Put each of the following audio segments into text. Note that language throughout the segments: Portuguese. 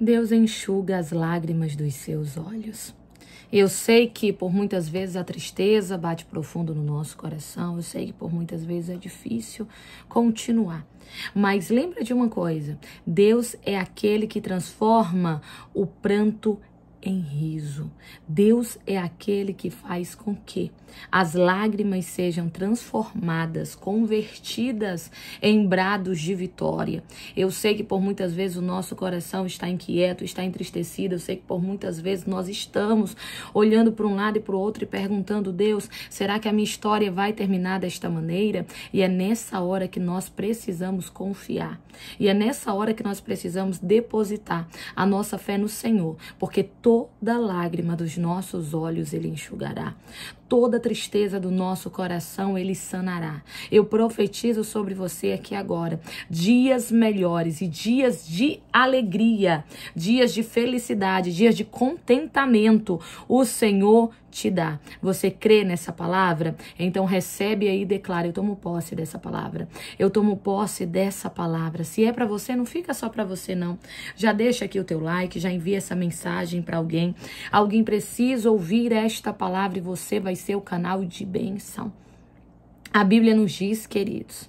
Deus enxuga as lágrimas dos seus olhos. Eu sei que por muitas vezes a tristeza bate profundo no nosso coração, eu sei que por muitas vezes é difícil continuar. Mas lembra de uma coisa: Deus é aquele que transforma o pranto em riso. Deus é aquele que faz com que as lágrimas sejam transformadas, convertidas em brados de vitória. Eu sei que por muitas vezes o nosso coração está inquieto, está entristecido. Eu sei que por muitas vezes nós estamos olhando para um lado e para o outro e perguntando: Deus, será que a minha história vai terminar desta maneira? E é nessa hora que nós precisamos confiar. E é nessa hora que nós precisamos depositar a nossa fé no Senhor, porque toda lágrima dos nossos olhos ele enxugará, toda tristeza do nosso coração ele sanará. Eu profetizo sobre você aqui agora dias melhores e dias de alegria, dias de felicidade, dias de contentamento. O Senhor te dá. Você crê nessa palavra? Então recebe aí e declara: eu tomo posse dessa palavra. Eu tomo posse dessa palavra. Se é para você, não fica só para você não. Já deixa aqui o teu like, já envia essa mensagem para alguém. Alguém precisa ouvir esta palavra e você vai ser o canal de bênção. A Bíblia nos diz, queridos,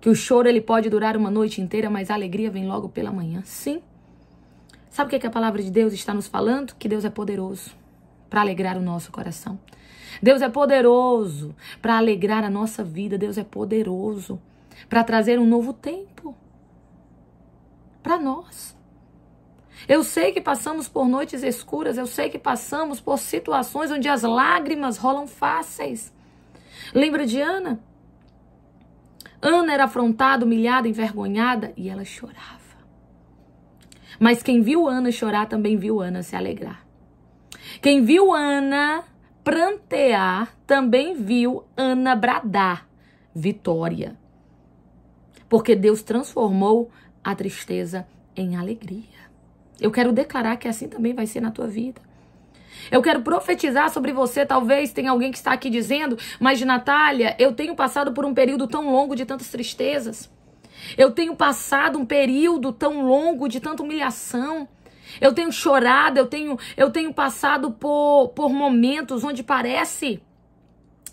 que o choro ele pode durar uma noite inteira, mas a alegria vem logo pela manhã. Sim. Sabe o que, é que a palavra de Deus está nos falando? Que Deus é poderoso para alegrar o nosso coração. Deus é poderoso para alegrar a nossa vida. Deus é poderoso para trazer um novo tempo para nós. Eu sei que passamos por noites escuras, eu sei que passamos por situações onde as lágrimas rolam fáceis. Lembra de Ana? Ana era afrontada, humilhada, envergonhada e ela chorava. Mas quem viu Ana chorar também viu Ana se alegrar. Quem viu Ana prantear também viu Ana bradar vitória. Porque Deus transformou a tristeza em alegria. Eu quero declarar que assim também vai ser na tua vida. Eu quero profetizar sobre você. Talvez tenha alguém que está aqui dizendo, mas Natália, eu tenho passado por um período tão longo de tantas tristezas. Eu tenho passado um período tão longo de tanta humilhação. Eu tenho chorado, eu tenho, eu tenho passado por, por momentos onde parece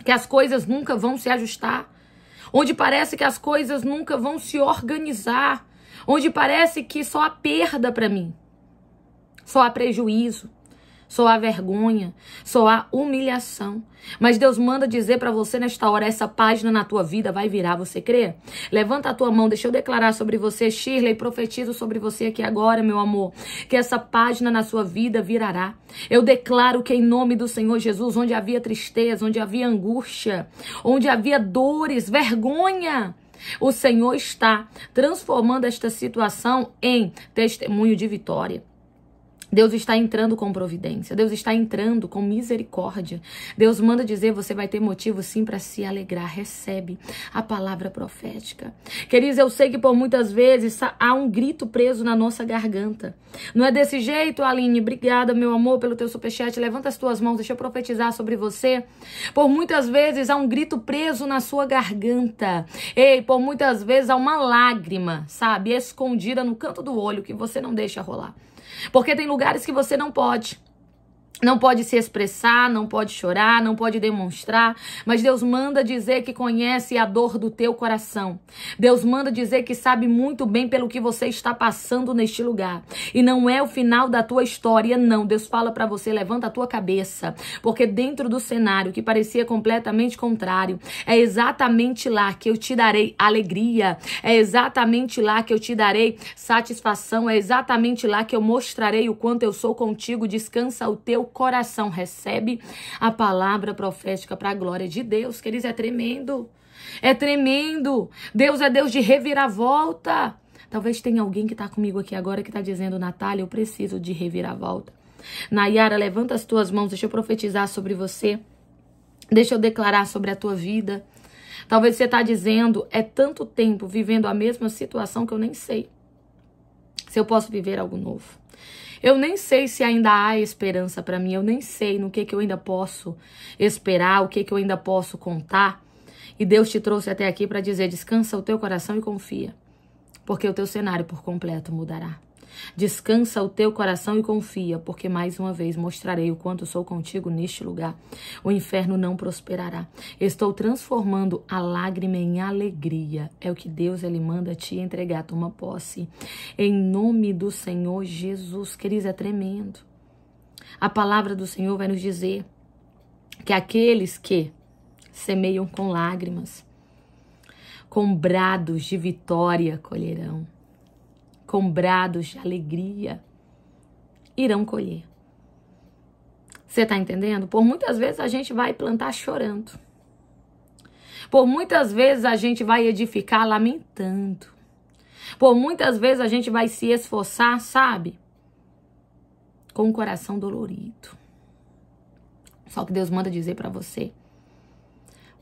que as coisas nunca vão se ajustar, onde parece que as coisas nunca vão se organizar, onde parece que só há perda para mim, só há prejuízo há vergonha, há humilhação. Mas Deus manda dizer para você nesta hora, essa página na tua vida vai virar, você crê? Levanta a tua mão, deixa eu declarar sobre você, Shirley, profetizo sobre você aqui agora, meu amor, que essa página na sua vida virará. Eu declaro que em nome do Senhor Jesus, onde havia tristeza, onde havia angústia, onde havia dores, vergonha, o Senhor está transformando esta situação em testemunho de vitória. Deus está entrando com providência, Deus está entrando com misericórdia. Deus manda dizer: você vai ter motivo sim para se alegrar. Recebe a palavra profética. Queridos, eu sei que por muitas vezes há um grito preso na nossa garganta. Não é desse jeito, Aline? Obrigada, meu amor, pelo teu superchat. Levanta as tuas mãos, deixa eu profetizar sobre você. Por muitas vezes há um grito preso na sua garganta. Ei, por muitas vezes há uma lágrima, sabe, escondida no canto do olho que você não deixa rolar. Porque tem lugares que você não pode não pode se expressar, não pode chorar, não pode demonstrar, mas Deus manda dizer que conhece a dor do teu coração. Deus manda dizer que sabe muito bem pelo que você está passando neste lugar. E não é o final da tua história, não. Deus fala para você, levanta a tua cabeça, porque dentro do cenário que parecia completamente contrário, é exatamente lá que eu te darei alegria, é exatamente lá que eu te darei satisfação, é exatamente lá que eu mostrarei o quanto eu sou contigo. Descansa o teu coração recebe a palavra profética para a glória de Deus, que eles é tremendo. É tremendo. Deus é Deus de reviravolta. Talvez tenha alguém que está comigo aqui agora que está dizendo, Natália, eu preciso de reviravolta. Nayara, levanta as tuas mãos, deixa eu profetizar sobre você. Deixa eu declarar sobre a tua vida. Talvez você está dizendo, é tanto tempo vivendo a mesma situação que eu nem sei se eu posso viver algo novo. Eu nem sei se ainda há esperança para mim, eu nem sei no que, que eu ainda posso esperar, o que, que eu ainda posso contar. E Deus te trouxe até aqui para dizer: descansa o teu coração e confia, porque o teu cenário por completo mudará. Descansa o teu coração e confia, porque mais uma vez mostrarei o quanto sou contigo neste lugar. O inferno não prosperará. Estou transformando a lágrima em alegria. É o que Deus ele manda te entregar, toma posse. Em nome do Senhor Jesus, queridos, é tremendo. A palavra do Senhor vai nos dizer que aqueles que semeiam com lágrimas, com brados de vitória colherão com brados de alegria, irão colher. Você está entendendo? Por muitas vezes a gente vai plantar chorando. Por muitas vezes a gente vai edificar lamentando. Por muitas vezes a gente vai se esforçar, sabe? Com o coração dolorido. Só que Deus manda dizer para você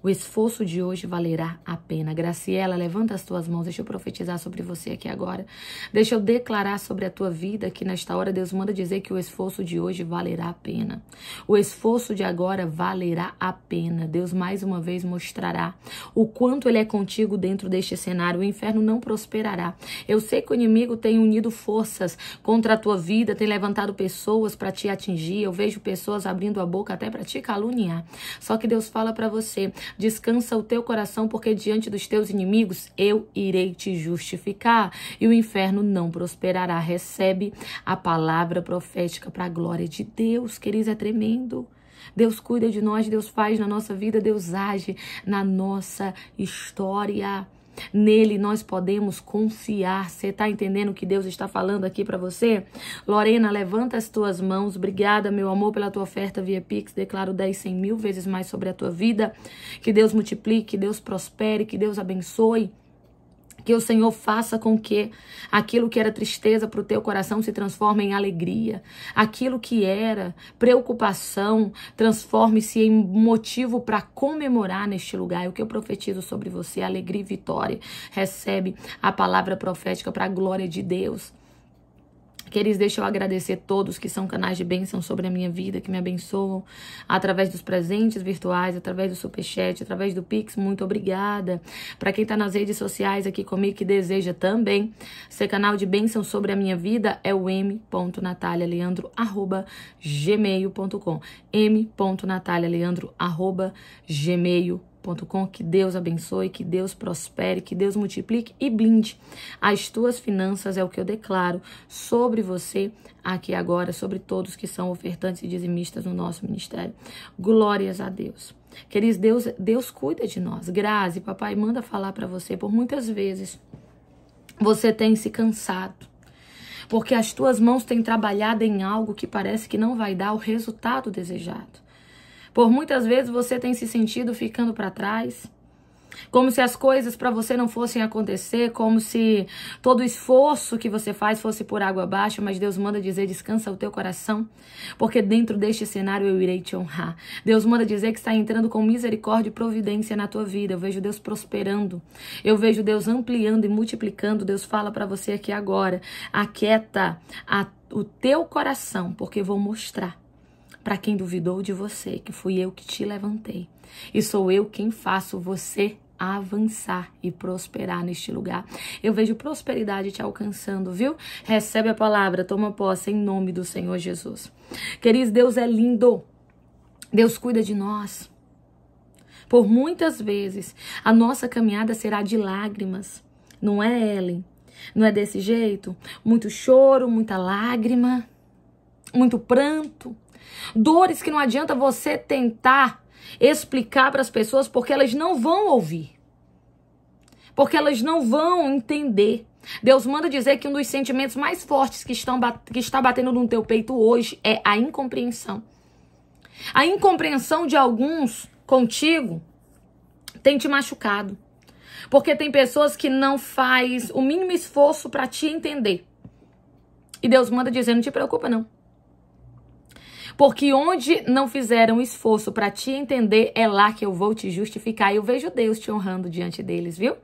o esforço de hoje valerá a pena. Graciela, levanta as tuas mãos. Deixa eu profetizar sobre você aqui agora. Deixa eu declarar sobre a tua vida que nesta hora Deus manda dizer que o esforço de hoje valerá a pena. O esforço de agora valerá a pena. Deus mais uma vez mostrará o quanto ele é contigo dentro deste cenário. O inferno não prosperará. Eu sei que o inimigo tem unido forças contra a tua vida, tem levantado pessoas para te atingir. Eu vejo pessoas abrindo a boca até para te caluniar. Só que Deus fala para você Descansa o teu coração, porque diante dos teus inimigos eu irei te justificar e o inferno não prosperará. Recebe a palavra profética para a glória de Deus, queridos, é tremendo. Deus cuida de nós, Deus faz na nossa vida, Deus age na nossa história. Nele nós podemos confiar. Você está entendendo o que Deus está falando aqui para você? Lorena, levanta as tuas mãos. Obrigada, meu amor, pela tua oferta via Pix. Declaro 10, 100 mil vezes mais sobre a tua vida. Que Deus multiplique, que Deus prospere, que Deus abençoe. Que o Senhor faça com que aquilo que era tristeza para o teu coração se transforme em alegria. Aquilo que era preocupação transforme-se em motivo para comemorar neste lugar. É o que eu profetizo sobre você, alegria e vitória. Recebe a palavra profética para a glória de Deus. Queridos, deixa eu agradecer todos que são canais de bênção sobre a minha vida, que me abençoam através dos presentes virtuais, através do superchat, através do Pix. Muito obrigada. Para quem está nas redes sociais aqui comigo que deseja também ser canal de bênção sobre a minha vida, é o m.natalialeandro.gmail.com m.natalialeandro.gmail.com gmail.com. Que Deus abençoe, que Deus prospere, que Deus multiplique e blinde as tuas finanças, é o que eu declaro sobre você aqui agora, sobre todos que são ofertantes e dizimistas no nosso ministério. Glórias a Deus. Queridos, Deus, Deus cuida de nós. Grazi, papai manda falar para você por muitas vezes. Você tem se cansado porque as tuas mãos têm trabalhado em algo que parece que não vai dar o resultado desejado. Por muitas vezes você tem se sentido ficando para trás, como se as coisas para você não fossem acontecer, como se todo o esforço que você faz fosse por água abaixo, mas Deus manda dizer: descansa o teu coração, porque dentro deste cenário eu irei te honrar. Deus manda dizer que está entrando com misericórdia e providência na tua vida. Eu vejo Deus prosperando, eu vejo Deus ampliando e multiplicando. Deus fala para você aqui agora: aquieta a, o teu coração, porque vou mostrar para quem duvidou de você, que fui eu que te levantei. E sou eu quem faço você avançar e prosperar neste lugar. Eu vejo prosperidade te alcançando, viu? Recebe a palavra, toma posse em nome do Senhor Jesus. Queridos, Deus é lindo. Deus cuida de nós. Por muitas vezes, a nossa caminhada será de lágrimas. Não é, Ellen? Não é desse jeito? Muito choro, muita lágrima muito pranto, dores que não adianta você tentar explicar para as pessoas porque elas não vão ouvir. Porque elas não vão entender. Deus manda dizer que um dos sentimentos mais fortes que, estão, que está batendo no teu peito hoje é a incompreensão. A incompreensão de alguns contigo tem te machucado. Porque tem pessoas que não faz o mínimo esforço para te entender. E Deus manda dizer, não te preocupa não. Porque onde não fizeram esforço para te entender, é lá que eu vou te justificar. E eu vejo Deus te honrando diante deles, viu?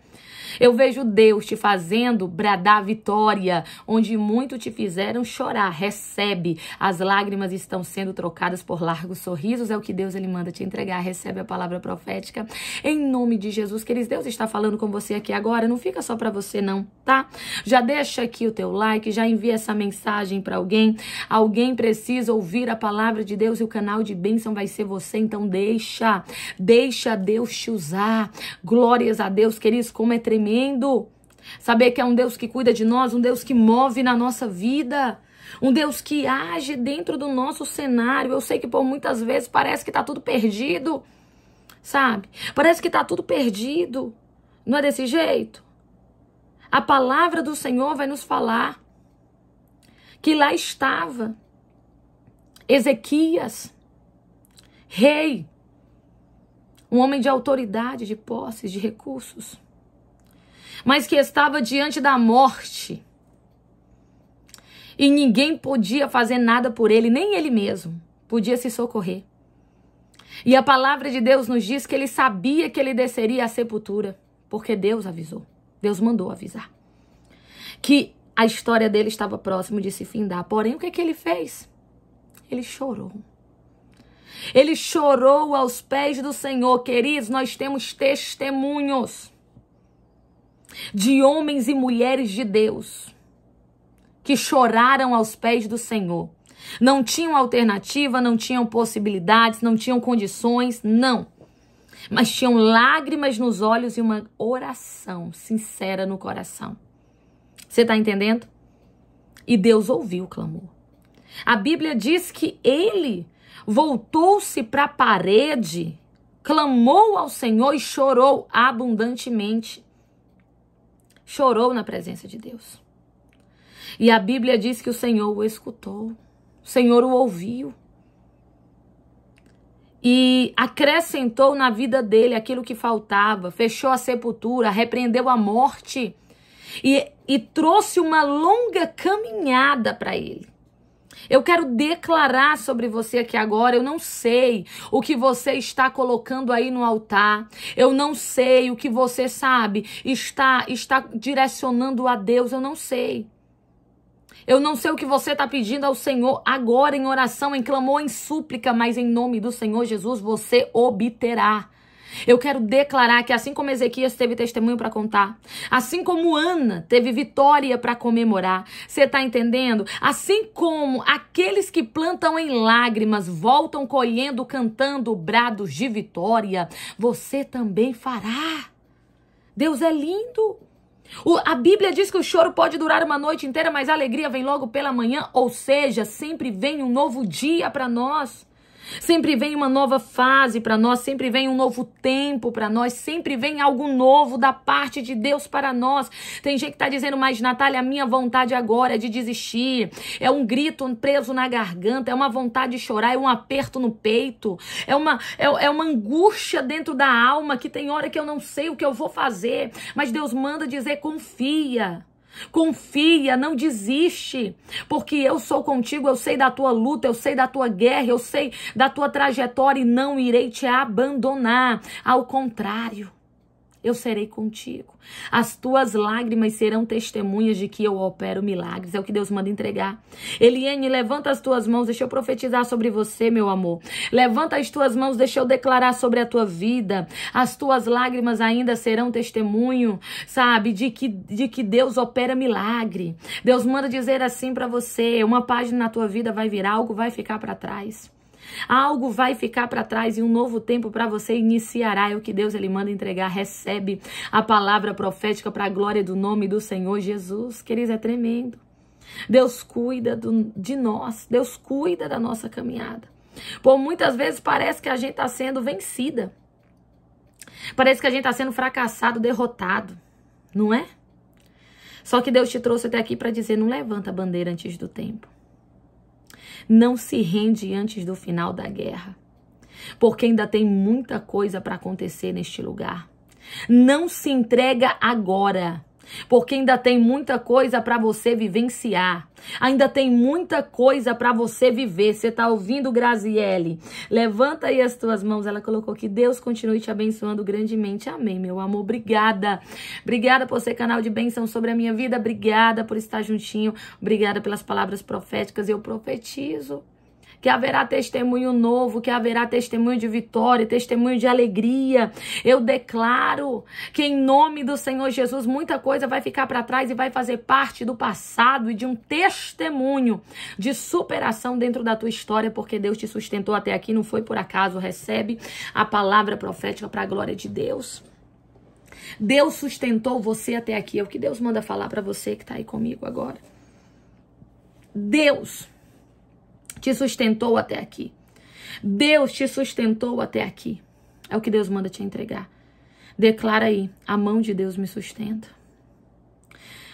Eu vejo Deus te fazendo bradar vitória, onde muito te fizeram chorar. Recebe. As lágrimas estão sendo trocadas por largos sorrisos. É o que Deus ele manda te entregar. Recebe a palavra profética. Em nome de Jesus, queridos, Deus está falando com você aqui agora. Não fica só para você não, tá? Já deixa aqui o teu like, já envia essa mensagem para alguém. Alguém precisa ouvir a palavra de Deus e o canal de bênção vai ser você. Então deixa, deixa Deus te usar. Glórias a Deus, queridos, como é tremendo tremendo. Saber que é um Deus que cuida de nós, um Deus que move na nossa vida, um Deus que age dentro do nosso cenário. Eu sei que por muitas vezes parece que está tudo perdido, sabe? Parece que está tudo perdido. Não é desse jeito? A palavra do Senhor vai nos falar que lá estava Ezequias, rei, um homem de autoridade, de posses, de recursos mas que estava diante da morte. E ninguém podia fazer nada por ele, nem ele mesmo podia se socorrer. E a palavra de Deus nos diz que ele sabia que ele desceria à sepultura, porque Deus avisou. Deus mandou avisar. Que a história dele estava próximo de se findar. Porém, o que, é que ele fez? Ele chorou. Ele chorou aos pés do Senhor. Queridos, nós temos testemunhos de homens e mulheres de Deus que choraram aos pés do Senhor. Não tinham alternativa, não tinham possibilidades, não tinham condições, não. Mas tinham lágrimas nos olhos e uma oração sincera no coração. Você está entendendo? E Deus ouviu o clamor. A Bíblia diz que ele voltou-se para a parede, clamou ao Senhor e chorou abundantemente chorou na presença de Deus. E a Bíblia diz que o Senhor o escutou, o Senhor o ouviu. E acrescentou na vida dele aquilo que faltava, fechou a sepultura, repreendeu a morte e, e trouxe uma longa caminhada para ele. Eu quero declarar sobre você aqui agora. Eu não sei o que você está colocando aí no altar. Eu não sei o que você sabe está está direcionando a Deus. Eu não sei. Eu não sei o que você está pedindo ao Senhor agora em oração, em clamor, em súplica, mas em nome do Senhor Jesus você obterá. Eu quero declarar que assim como Ezequias teve testemunho para contar, assim como Ana teve vitória para comemorar, você está entendendo? Assim como aqueles que plantam em lágrimas voltam colhendo, cantando brados de vitória, você também fará. Deus é lindo. O, a Bíblia diz que o choro pode durar uma noite inteira, mas a alegria vem logo pela manhã, ou seja, sempre vem um novo dia para nós. Sempre vem uma nova fase para nós, sempre vem um novo tempo para nós, sempre vem algo novo da parte de Deus para nós. Tem gente que está dizendo, mas Natália, a minha vontade agora é de desistir. É um grito preso na garganta, é uma vontade de chorar, é um aperto no peito, é uma, é, é uma angústia dentro da alma que tem hora que eu não sei o que eu vou fazer. Mas Deus manda dizer, confia. Confia, não desiste, porque eu sou contigo, eu sei da tua luta, eu sei da tua guerra, eu sei da tua trajetória e não irei te abandonar. Ao contrário, eu serei contigo. As tuas lágrimas serão testemunhas de que eu opero milagres. É o que Deus manda entregar. Eliane, levanta as tuas mãos, deixa eu profetizar sobre você, meu amor. Levanta as tuas mãos, deixa eu declarar sobre a tua vida. As tuas lágrimas ainda serão testemunho, sabe, de que, de que Deus opera milagre. Deus manda dizer assim para você: uma página na tua vida vai virar, algo vai ficar para trás. Algo vai ficar para trás e um novo tempo para você iniciará. É o que Deus ele manda entregar. Recebe a palavra profética para a glória do nome do Senhor Jesus. Queridos, é tremendo. Deus cuida do, de nós, Deus cuida da nossa caminhada. Por muitas vezes parece que a gente está sendo vencida. Parece que a gente está sendo fracassado, derrotado, não é? Só que Deus te trouxe até aqui para dizer: não levanta a bandeira antes do tempo não se rende antes do final da guerra, porque ainda tem muita coisa para acontecer neste lugar. Não se entrega agora, porque ainda tem muita coisa para você vivenciar. Ainda tem muita coisa para você viver. Você tá ouvindo, Graziele? Levanta aí as tuas mãos. Ela colocou que Deus continue te abençoando grandemente. Amém, meu amor. Obrigada. Obrigada por ser canal de bênção sobre a minha vida. Obrigada por estar juntinho. Obrigada pelas palavras proféticas. Eu profetizo que haverá testemunho novo, que haverá testemunho de vitória, testemunho de alegria. Eu declaro que em nome do Senhor Jesus muita coisa vai ficar para trás e vai fazer parte do passado e de um testemunho de superação dentro da tua história, porque Deus te sustentou até aqui, não foi por acaso. Recebe a palavra profética para a glória de Deus. Deus sustentou você até aqui. É o que Deus manda falar para você que está aí comigo agora. Deus te sustentou até aqui. Deus te sustentou até aqui. É o que Deus manda te entregar. Declara aí: a mão de Deus me sustenta.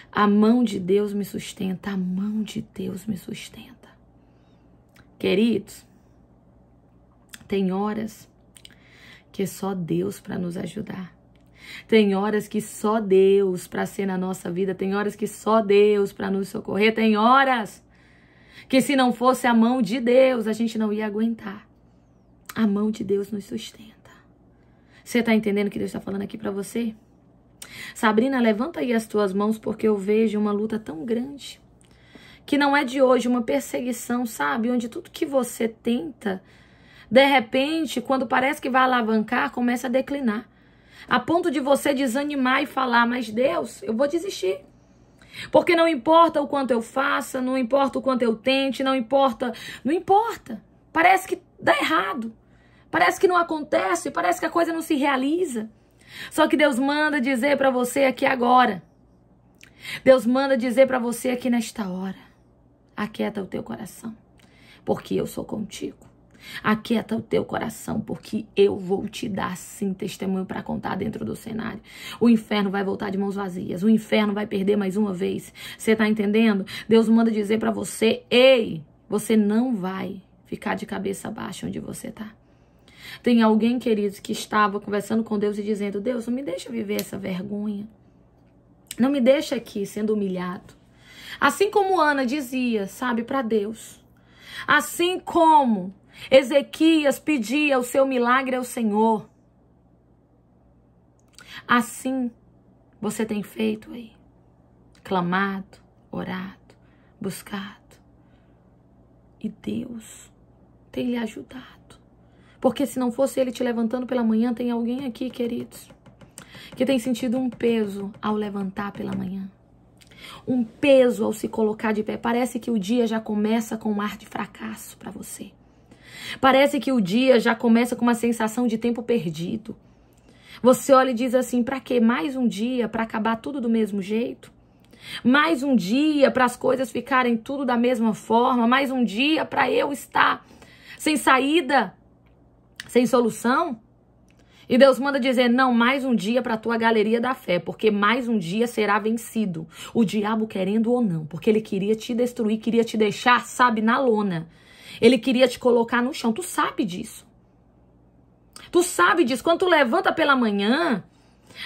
A mão de Deus me sustenta. A mão de Deus me sustenta. Queridos, tem horas que é só Deus para nos ajudar. Tem horas que só Deus para ser na nossa vida, tem horas que só Deus para nos socorrer, tem horas que se não fosse a mão de Deus, a gente não ia aguentar. A mão de Deus nos sustenta. Você tá entendendo o que Deus está falando aqui para você? Sabrina, levanta aí as tuas mãos porque eu vejo uma luta tão grande que não é de hoje, uma perseguição, sabe? Onde tudo que você tenta, de repente, quando parece que vai alavancar, começa a declinar. A ponto de você desanimar e falar: Mas Deus, eu vou desistir. Porque não importa o quanto eu faça, não importa o quanto eu tente, não importa, não importa. Parece que dá errado. Parece que não acontece, parece que a coisa não se realiza. Só que Deus manda dizer para você aqui agora. Deus manda dizer para você aqui nesta hora. Aquieta o teu coração, porque eu sou contigo. Aquieta o teu coração, porque eu vou te dar sim testemunho para contar dentro do cenário. O inferno vai voltar de mãos vazias. O inferno vai perder mais uma vez. Você tá entendendo? Deus manda dizer para você: "Ei, você não vai ficar de cabeça baixa onde você tá". Tem alguém, querido, que estava conversando com Deus e dizendo: "Deus, não me deixa viver essa vergonha. Não me deixa aqui sendo humilhado". Assim como Ana dizia, sabe, para Deus. Assim como Ezequias pedia o seu milagre ao Senhor. Assim você tem feito aí. Clamado, orado, buscado. E Deus tem lhe ajudado. Porque se não fosse Ele te levantando pela manhã, tem alguém aqui, queridos, que tem sentido um peso ao levantar pela manhã. Um peso ao se colocar de pé. Parece que o dia já começa com um ar de fracasso para você. Parece que o dia já começa com uma sensação de tempo perdido. Você olha e diz assim: para que mais um dia para acabar tudo do mesmo jeito? Mais um dia para as coisas ficarem tudo da mesma forma? Mais um dia para eu estar sem saída, sem solução? E Deus manda dizer: não, mais um dia para a tua galeria da fé, porque mais um dia será vencido. O diabo querendo ou não, porque ele queria te destruir, queria te deixar, sabe, na lona. Ele queria te colocar no chão. Tu sabe disso. Tu sabe disso. Quando tu levanta pela manhã,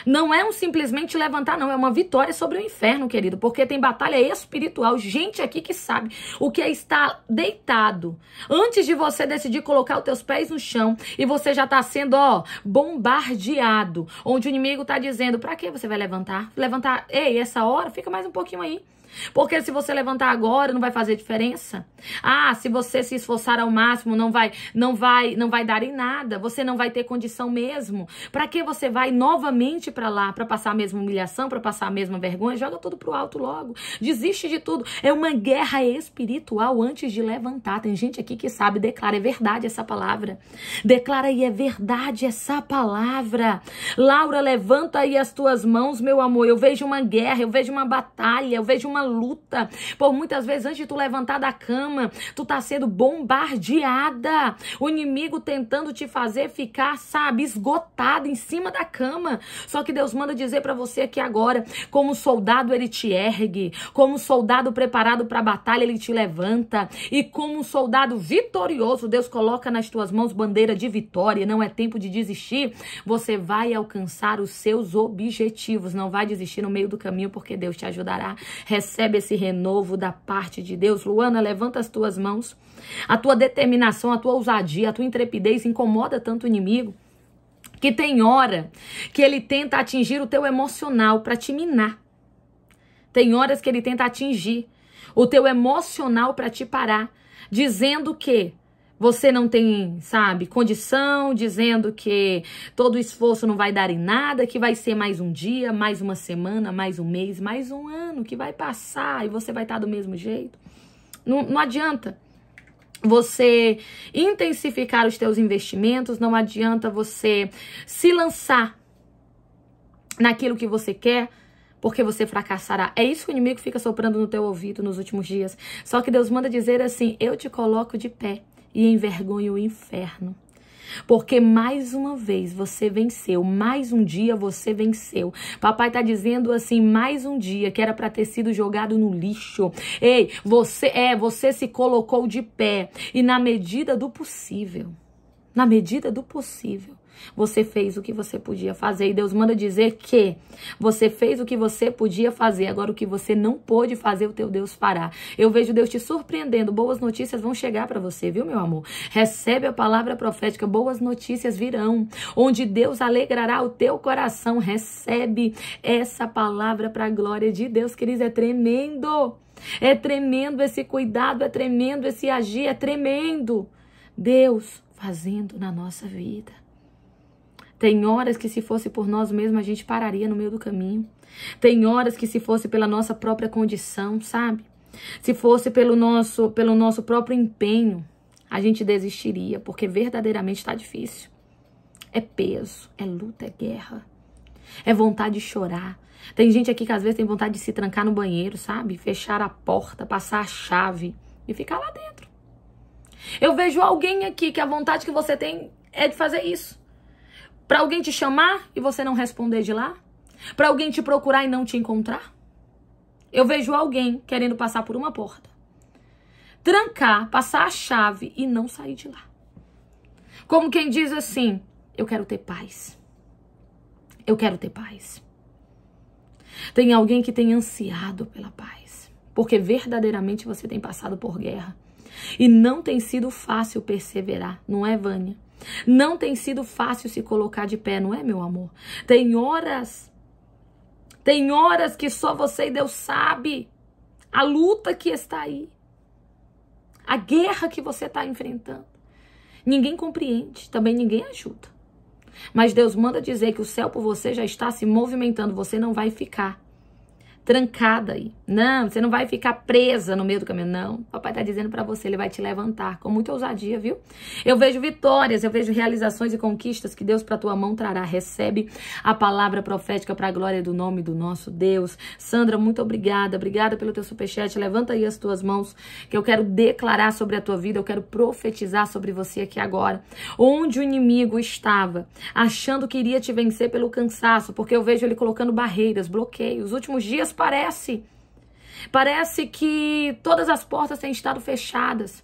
não é um simplesmente levantar, não. É uma vitória sobre o inferno, querido. Porque tem batalha espiritual. Gente aqui que sabe o que é estar deitado. Antes de você decidir colocar os teus pés no chão e você já está sendo, ó, bombardeado. Onde o inimigo está dizendo: pra que você vai levantar? Levantar, ei, essa hora? Fica mais um pouquinho aí. Porque se você levantar agora não vai fazer diferença. Ah, se você se esforçar ao máximo não vai, não vai, não vai dar em nada. Você não vai ter condição mesmo. Para que você vai novamente para lá para passar a mesma humilhação, para passar a mesma vergonha? Joga tudo pro alto logo. Desiste de tudo. É uma guerra espiritual antes de levantar. Tem gente aqui que sabe, declara é verdade essa palavra. Declara aí é verdade essa palavra. Laura, levanta aí as tuas mãos, meu amor. Eu vejo uma guerra, eu vejo uma batalha, eu vejo uma luta. Por muitas vezes, antes de tu levantar da cama, tu tá sendo bombardeada. O inimigo tentando te fazer ficar, sabe, esgotado em cima da cama. Só que Deus manda dizer para você aqui agora, como soldado ele te ergue, como soldado preparado para batalha ele te levanta e como um soldado vitorioso, Deus coloca nas tuas mãos bandeira de vitória, não é tempo de desistir. Você vai alcançar os seus objetivos, não vai desistir no meio do caminho porque Deus te ajudará. Recebe recebe esse renovo da parte de Deus. Luana, levanta as tuas mãos. A tua determinação, a tua ousadia, a tua intrepidez incomoda tanto o inimigo que tem hora que ele tenta atingir o teu emocional para te minar. Tem horas que ele tenta atingir o teu emocional para te parar, dizendo que você não tem, sabe, condição, dizendo que todo esforço não vai dar em nada, que vai ser mais um dia, mais uma semana, mais um mês, mais um ano que vai passar e você vai estar do mesmo jeito. Não, não adianta você intensificar os teus investimentos, não adianta você se lançar naquilo que você quer, porque você fracassará. É isso que o inimigo fica soprando no teu ouvido nos últimos dias. Só que Deus manda dizer assim: eu te coloco de pé e envergonha o inferno. Porque mais uma vez você venceu, mais um dia você venceu. Papai tá dizendo assim, mais um dia que era para ter sido jogado no lixo. Ei, você é, você se colocou de pé e na medida do possível. Na medida do possível, você fez o que você podia fazer. E Deus manda dizer que você fez o que você podia fazer. Agora, o que você não pôde fazer, o teu Deus fará. Eu vejo Deus te surpreendendo. Boas notícias vão chegar para você, viu, meu amor? Recebe a palavra profética. Boas notícias virão. Onde Deus alegrará o teu coração. Recebe essa palavra para a glória de Deus, queridos. É tremendo. É tremendo esse cuidado, é tremendo esse agir, é tremendo. Deus fazendo na nossa vida. Tem horas que, se fosse por nós mesmos, a gente pararia no meio do caminho. Tem horas que, se fosse pela nossa própria condição, sabe? Se fosse pelo nosso, pelo nosso próprio empenho, a gente desistiria, porque verdadeiramente está difícil. É peso, é luta, é guerra. É vontade de chorar. Tem gente aqui que às vezes tem vontade de se trancar no banheiro, sabe? Fechar a porta, passar a chave e ficar lá dentro. Eu vejo alguém aqui que a vontade que você tem é de fazer isso. Para alguém te chamar e você não responder de lá? Para alguém te procurar e não te encontrar? Eu vejo alguém querendo passar por uma porta, trancar, passar a chave e não sair de lá. Como quem diz assim: eu quero ter paz. Eu quero ter paz. Tem alguém que tem ansiado pela paz, porque verdadeiramente você tem passado por guerra. E não tem sido fácil perseverar, não é, Vânia? Não tem sido fácil se colocar de pé, não é, meu amor? Tem horas, tem horas que só você e Deus sabe a luta que está aí, a guerra que você está enfrentando. Ninguém compreende, também ninguém ajuda. Mas Deus manda dizer que o céu por você já está se movimentando, você não vai ficar trancada aí. Não, você não vai ficar presa no meio do caminho. Não, papai tá dizendo para você, ele vai te levantar com muita ousadia, viu? Eu vejo vitórias, eu vejo realizações e conquistas que Deus para tua mão trará. Recebe a palavra profética para a glória do nome do nosso Deus. Sandra, muito obrigada. Obrigada pelo teu superchat. Levanta aí as tuas mãos que eu quero declarar sobre a tua vida, eu quero profetizar sobre você aqui agora. Onde o inimigo estava, achando que iria te vencer pelo cansaço, porque eu vejo ele colocando barreiras, bloqueios. Os últimos dias parece. Parece que todas as portas têm estado fechadas.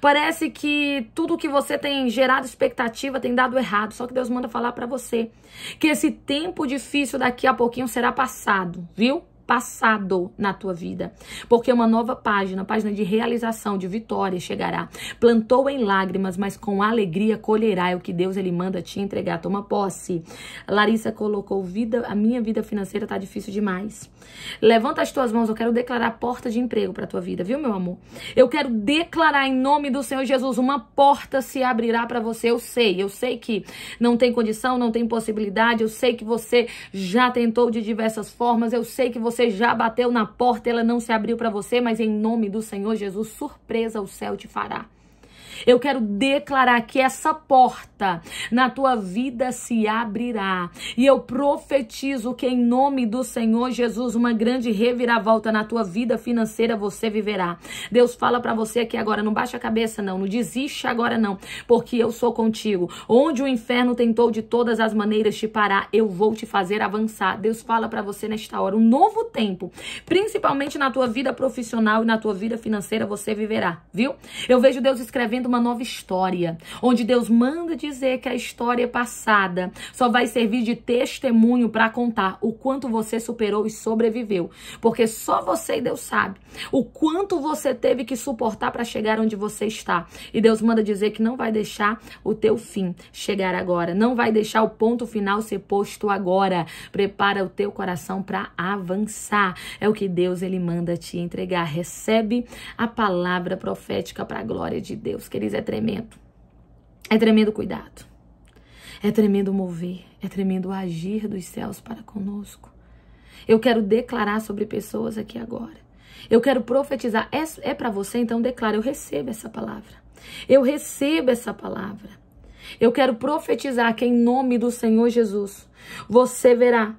Parece que tudo que você tem gerado expectativa tem dado errado. Só que Deus manda falar para você que esse tempo difícil daqui a pouquinho será passado, viu? passado na tua vida, porque uma nova página, página de realização, de vitória chegará. Plantou em lágrimas, mas com alegria colherá é o que Deus ele manda te entregar. Toma posse. Larissa colocou vida, a minha vida financeira tá difícil demais. Levanta as tuas mãos, eu quero declarar porta de emprego para tua vida, viu meu amor? Eu quero declarar em nome do Senhor Jesus uma porta se abrirá para você. Eu sei, eu sei que não tem condição, não tem possibilidade, eu sei que você já tentou de diversas formas, eu sei que você você já bateu na porta, ela não se abriu para você, mas em nome do Senhor Jesus, surpresa o céu te fará. Eu quero declarar que essa porta na tua vida se abrirá. E eu profetizo que em nome do Senhor Jesus, uma grande reviravolta na tua vida financeira você viverá. Deus fala para você aqui agora, não baixa a cabeça não, não desiste agora não, porque eu sou contigo. Onde o inferno tentou de todas as maneiras te parar, eu vou te fazer avançar. Deus fala para você nesta hora, um novo tempo, principalmente na tua vida profissional e na tua vida financeira você viverá, viu? Eu vejo Deus escrevendo vivendo uma nova história, onde Deus manda dizer que a história passada só vai servir de testemunho para contar o quanto você superou e sobreviveu, porque só você e Deus sabe o quanto você teve que suportar para chegar onde você está. E Deus manda dizer que não vai deixar o teu fim chegar agora, não vai deixar o ponto final ser posto agora. Prepara o teu coração para avançar. É o que Deus ele manda te entregar. Recebe a palavra profética para a glória de Deus queridos, é tremendo. É tremendo cuidado. É tremendo mover. É tremendo agir dos céus para conosco. Eu quero declarar sobre pessoas aqui agora. Eu quero profetizar. É, é para você, então declara. Eu recebo essa palavra. Eu recebo essa palavra. Eu quero profetizar que, em nome do Senhor Jesus, você verá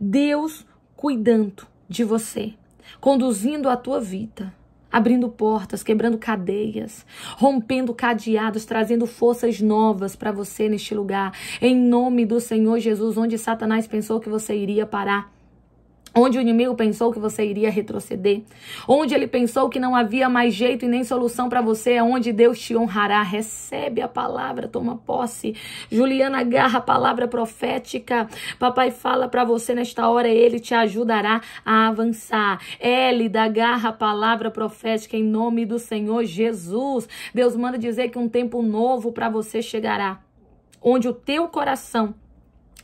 Deus cuidando de você, conduzindo a tua vida abrindo portas, quebrando cadeias, rompendo cadeados, trazendo forças novas para você neste lugar. Em nome do Senhor Jesus, onde Satanás pensou que você iria parar, onde o inimigo pensou que você iria retroceder, onde ele pensou que não havia mais jeito e nem solução para você, é onde Deus te honrará. Recebe a palavra, toma posse. Juliana agarra a palavra profética. Papai fala para você nesta hora, ele te ajudará a avançar. Hélida agarra a palavra profética em nome do Senhor Jesus. Deus manda dizer que um tempo novo para você chegará, onde o teu coração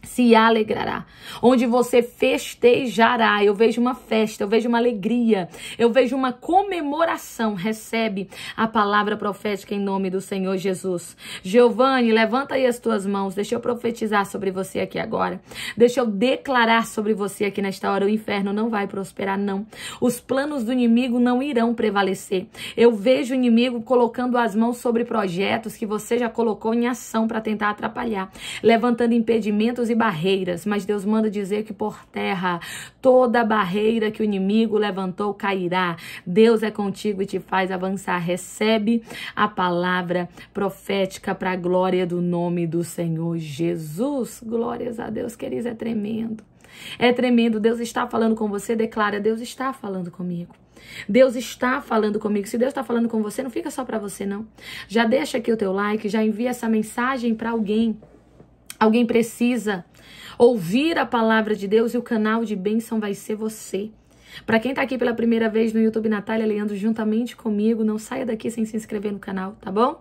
se alegrará, onde você festejará. Eu vejo uma festa, eu vejo uma alegria, eu vejo uma comemoração. Recebe a palavra profética em nome do Senhor Jesus. Giovanni, levanta aí as tuas mãos. Deixa eu profetizar sobre você aqui agora. Deixa eu declarar sobre você aqui nesta hora. O inferno não vai prosperar, não. Os planos do inimigo não irão prevalecer. Eu vejo o inimigo colocando as mãos sobre projetos que você já colocou em ação para tentar atrapalhar, levantando impedimentos e barreiras, mas Deus manda dizer que por terra toda barreira que o inimigo levantou cairá. Deus é contigo e te faz avançar. Recebe a palavra profética para a glória do nome do Senhor Jesus. Glórias a Deus, queridos, é tremendo. É tremendo. Deus está falando com você, declara: Deus está falando comigo. Deus está falando comigo. Se Deus está falando com você, não fica só para você, não. Já deixa aqui o teu like, já envia essa mensagem para alguém. Alguém precisa ouvir a palavra de Deus e o canal de bênção vai ser você. Para quem está aqui pela primeira vez no YouTube, Natália Leandro, juntamente comigo, não saia daqui sem se inscrever no canal, tá bom?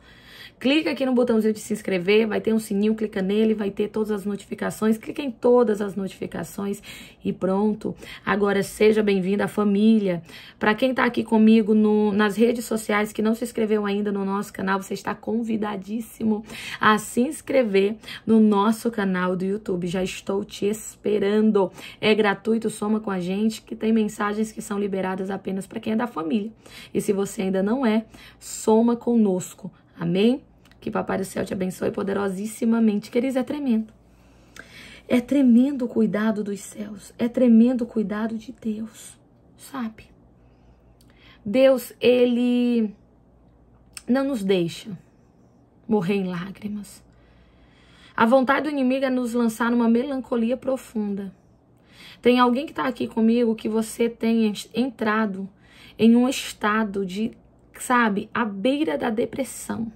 Clica aqui no botãozinho de se inscrever, vai ter um sininho, clica nele, vai ter todas as notificações, clica em todas as notificações e pronto. Agora seja bem-vindo à família. Para quem está aqui comigo no, nas redes sociais que não se inscreveu ainda no nosso canal, você está convidadíssimo a se inscrever no nosso canal do YouTube. Já estou te esperando. É gratuito, soma com a gente que tem mensagens que são liberadas apenas para quem é da família. E se você ainda não é, soma conosco. Amém? Que Papai do Céu te abençoe poderosíssimamente. Queridos, é tremendo. É tremendo o cuidado dos céus. É tremendo o cuidado de Deus, sabe? Deus, ele não nos deixa morrer em lágrimas. A vontade do inimigo é nos lançar numa melancolia profunda. Tem alguém que está aqui comigo que você tenha entrado em um estado de, sabe, à beira da depressão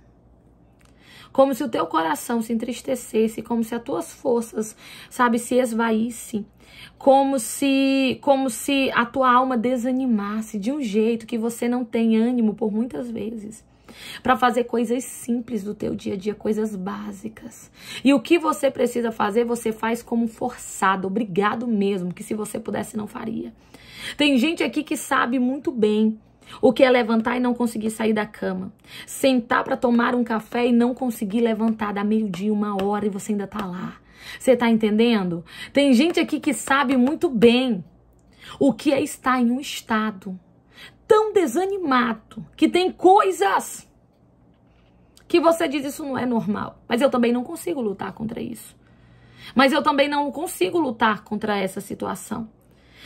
como se o teu coração se entristecesse, como se as tuas forças, sabe, se esvaíssem, como se, como se a tua alma desanimasse de um jeito que você não tem ânimo por muitas vezes para fazer coisas simples do teu dia a dia, coisas básicas. E o que você precisa fazer, você faz como forçado, obrigado mesmo, que se você pudesse não faria. Tem gente aqui que sabe muito bem o que é levantar e não conseguir sair da cama? Sentar para tomar um café e não conseguir levantar, da meio-dia, uma hora e você ainda tá lá. Você tá entendendo? Tem gente aqui que sabe muito bem o que é estar em um estado tão desanimado que tem coisas que você diz isso não é normal, mas eu também não consigo lutar contra isso. Mas eu também não consigo lutar contra essa situação.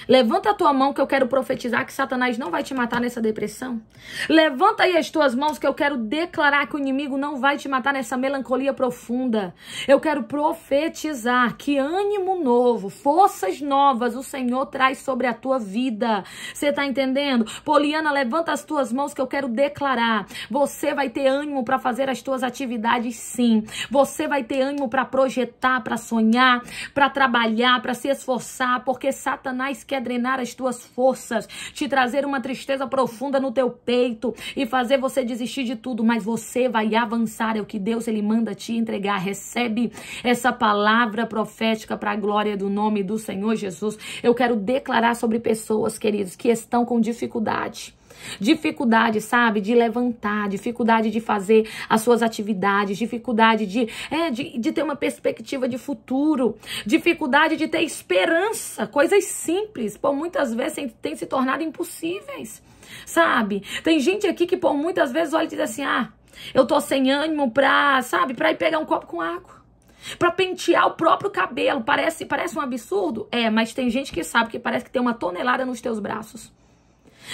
Levanta a tua mão que eu quero profetizar que Satanás não vai te matar nessa depressão. Levanta aí as tuas mãos que eu quero declarar que o inimigo não vai te matar nessa melancolia profunda. Eu quero profetizar que ânimo novo, forças novas o Senhor traz sobre a tua vida. Você tá entendendo? Poliana, levanta as tuas mãos que eu quero declarar. Você vai ter ânimo para fazer as tuas atividades sim. Você vai ter ânimo para projetar, para sonhar, para trabalhar, para se esforçar, porque Satanás quer é drenar as tuas forças, te trazer uma tristeza profunda no teu peito e fazer você desistir de tudo, mas você vai avançar, é o que Deus ele manda te entregar. Recebe essa palavra profética para a glória do nome do Senhor Jesus. Eu quero declarar sobre pessoas, queridos, que estão com dificuldade Dificuldade, sabe, de levantar, dificuldade de fazer as suas atividades, dificuldade de, é, de, de ter uma perspectiva de futuro, dificuldade de ter esperança, coisas simples, por muitas vezes têm se tornado impossíveis, sabe? Tem gente aqui que por muitas vezes olha e diz assim, ah, eu tô sem ânimo pra, sabe, pra ir pegar um copo com água. Pra pentear o próprio cabelo. Parece, parece um absurdo? É, mas tem gente que sabe que parece que tem uma tonelada nos teus braços.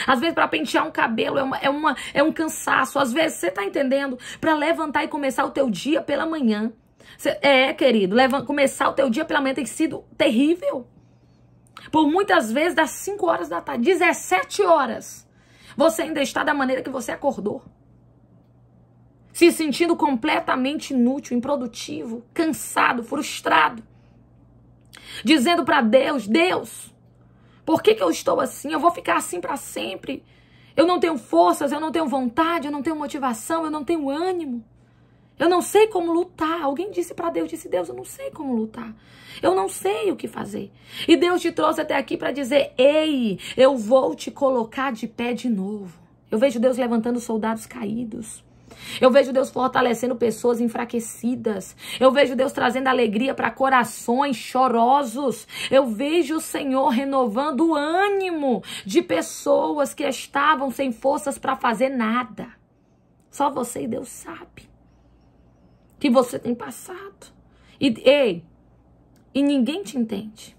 Às vezes, para pentear um cabelo é, uma, é, uma, é um cansaço. Às vezes, você tá entendendo? Para levantar e começar o teu dia pela manhã. Cê, é, querido, leva, começar o teu dia pela manhã tem sido terrível. Por muitas vezes, das 5 horas da tarde, 17 horas, você ainda está da maneira que você acordou. Se sentindo completamente inútil, improdutivo, cansado, frustrado. Dizendo para Deus: Deus, por que, que eu estou assim? Eu vou ficar assim para sempre. Eu não tenho forças, eu não tenho vontade, eu não tenho motivação, eu não tenho ânimo. Eu não sei como lutar. Alguém disse para Deus, disse Deus, eu não sei como lutar. Eu não sei o que fazer. E Deus te trouxe até aqui para dizer: "Ei, eu vou te colocar de pé de novo". Eu vejo Deus levantando soldados caídos. Eu vejo Deus fortalecendo pessoas enfraquecidas. Eu vejo Deus trazendo alegria para corações chorosos. Eu vejo o Senhor renovando o ânimo de pessoas que estavam sem forças para fazer nada. Só você e Deus sabe que você tem passado. E ei, e ninguém te entende.